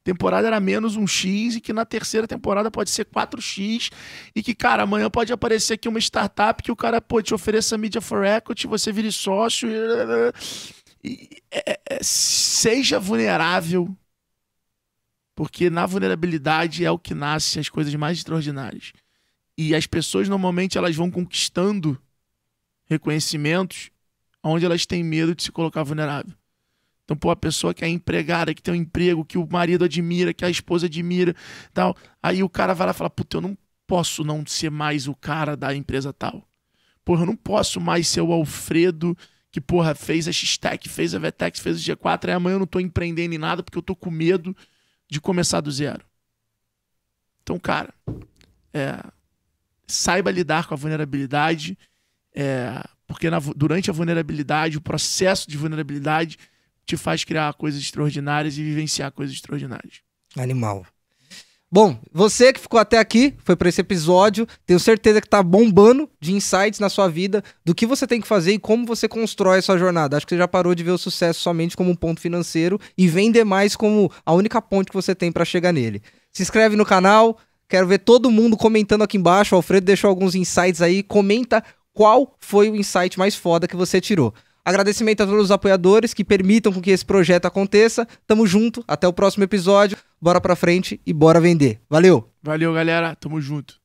temporada era menos um X, e que na terceira temporada pode ser 4X, e que, cara, amanhã pode aparecer aqui uma startup que o cara, pô, te ofereça mídia for equity, você vire sócio e é, é, é, seja vulnerável, porque na vulnerabilidade é o que nasce as coisas mais extraordinárias. E as pessoas normalmente elas vão conquistando reconhecimentos onde elas têm medo de se colocar vulnerável. Então, pô, a pessoa que é empregada, que tem um emprego, que o marido admira, que a esposa admira, tal. Aí o cara vai lá e fala: "Puta, eu não posso não ser mais o cara da empresa tal. Porra, eu não posso mais ser o Alfredo que, porra, fez a X-Tech, fez a Vetex, fez o G4, aí amanhã eu não tô empreendendo em nada porque eu tô com medo de começar do zero. Então, cara, é, saiba lidar com a vulnerabilidade, é, porque na, durante a vulnerabilidade, o processo de vulnerabilidade te faz criar coisas extraordinárias e vivenciar coisas extraordinárias. Animal. Bom, você que ficou até aqui, foi para esse episódio, tenho certeza que tá bombando de insights na sua vida, do que você tem que fazer e como você constrói a sua jornada. Acho que você já parou de ver o sucesso somente como um ponto financeiro e vender mais como a única ponte que você tem para chegar nele. Se inscreve no canal, quero ver todo mundo comentando aqui embaixo. O Alfredo deixou alguns insights aí, comenta qual foi o insight mais foda que você tirou. Agradecimento a todos os apoiadores que permitam com que esse projeto aconteça. Tamo junto, até o próximo episódio. Bora pra frente e bora vender. Valeu! Valeu, galera. Tamo junto.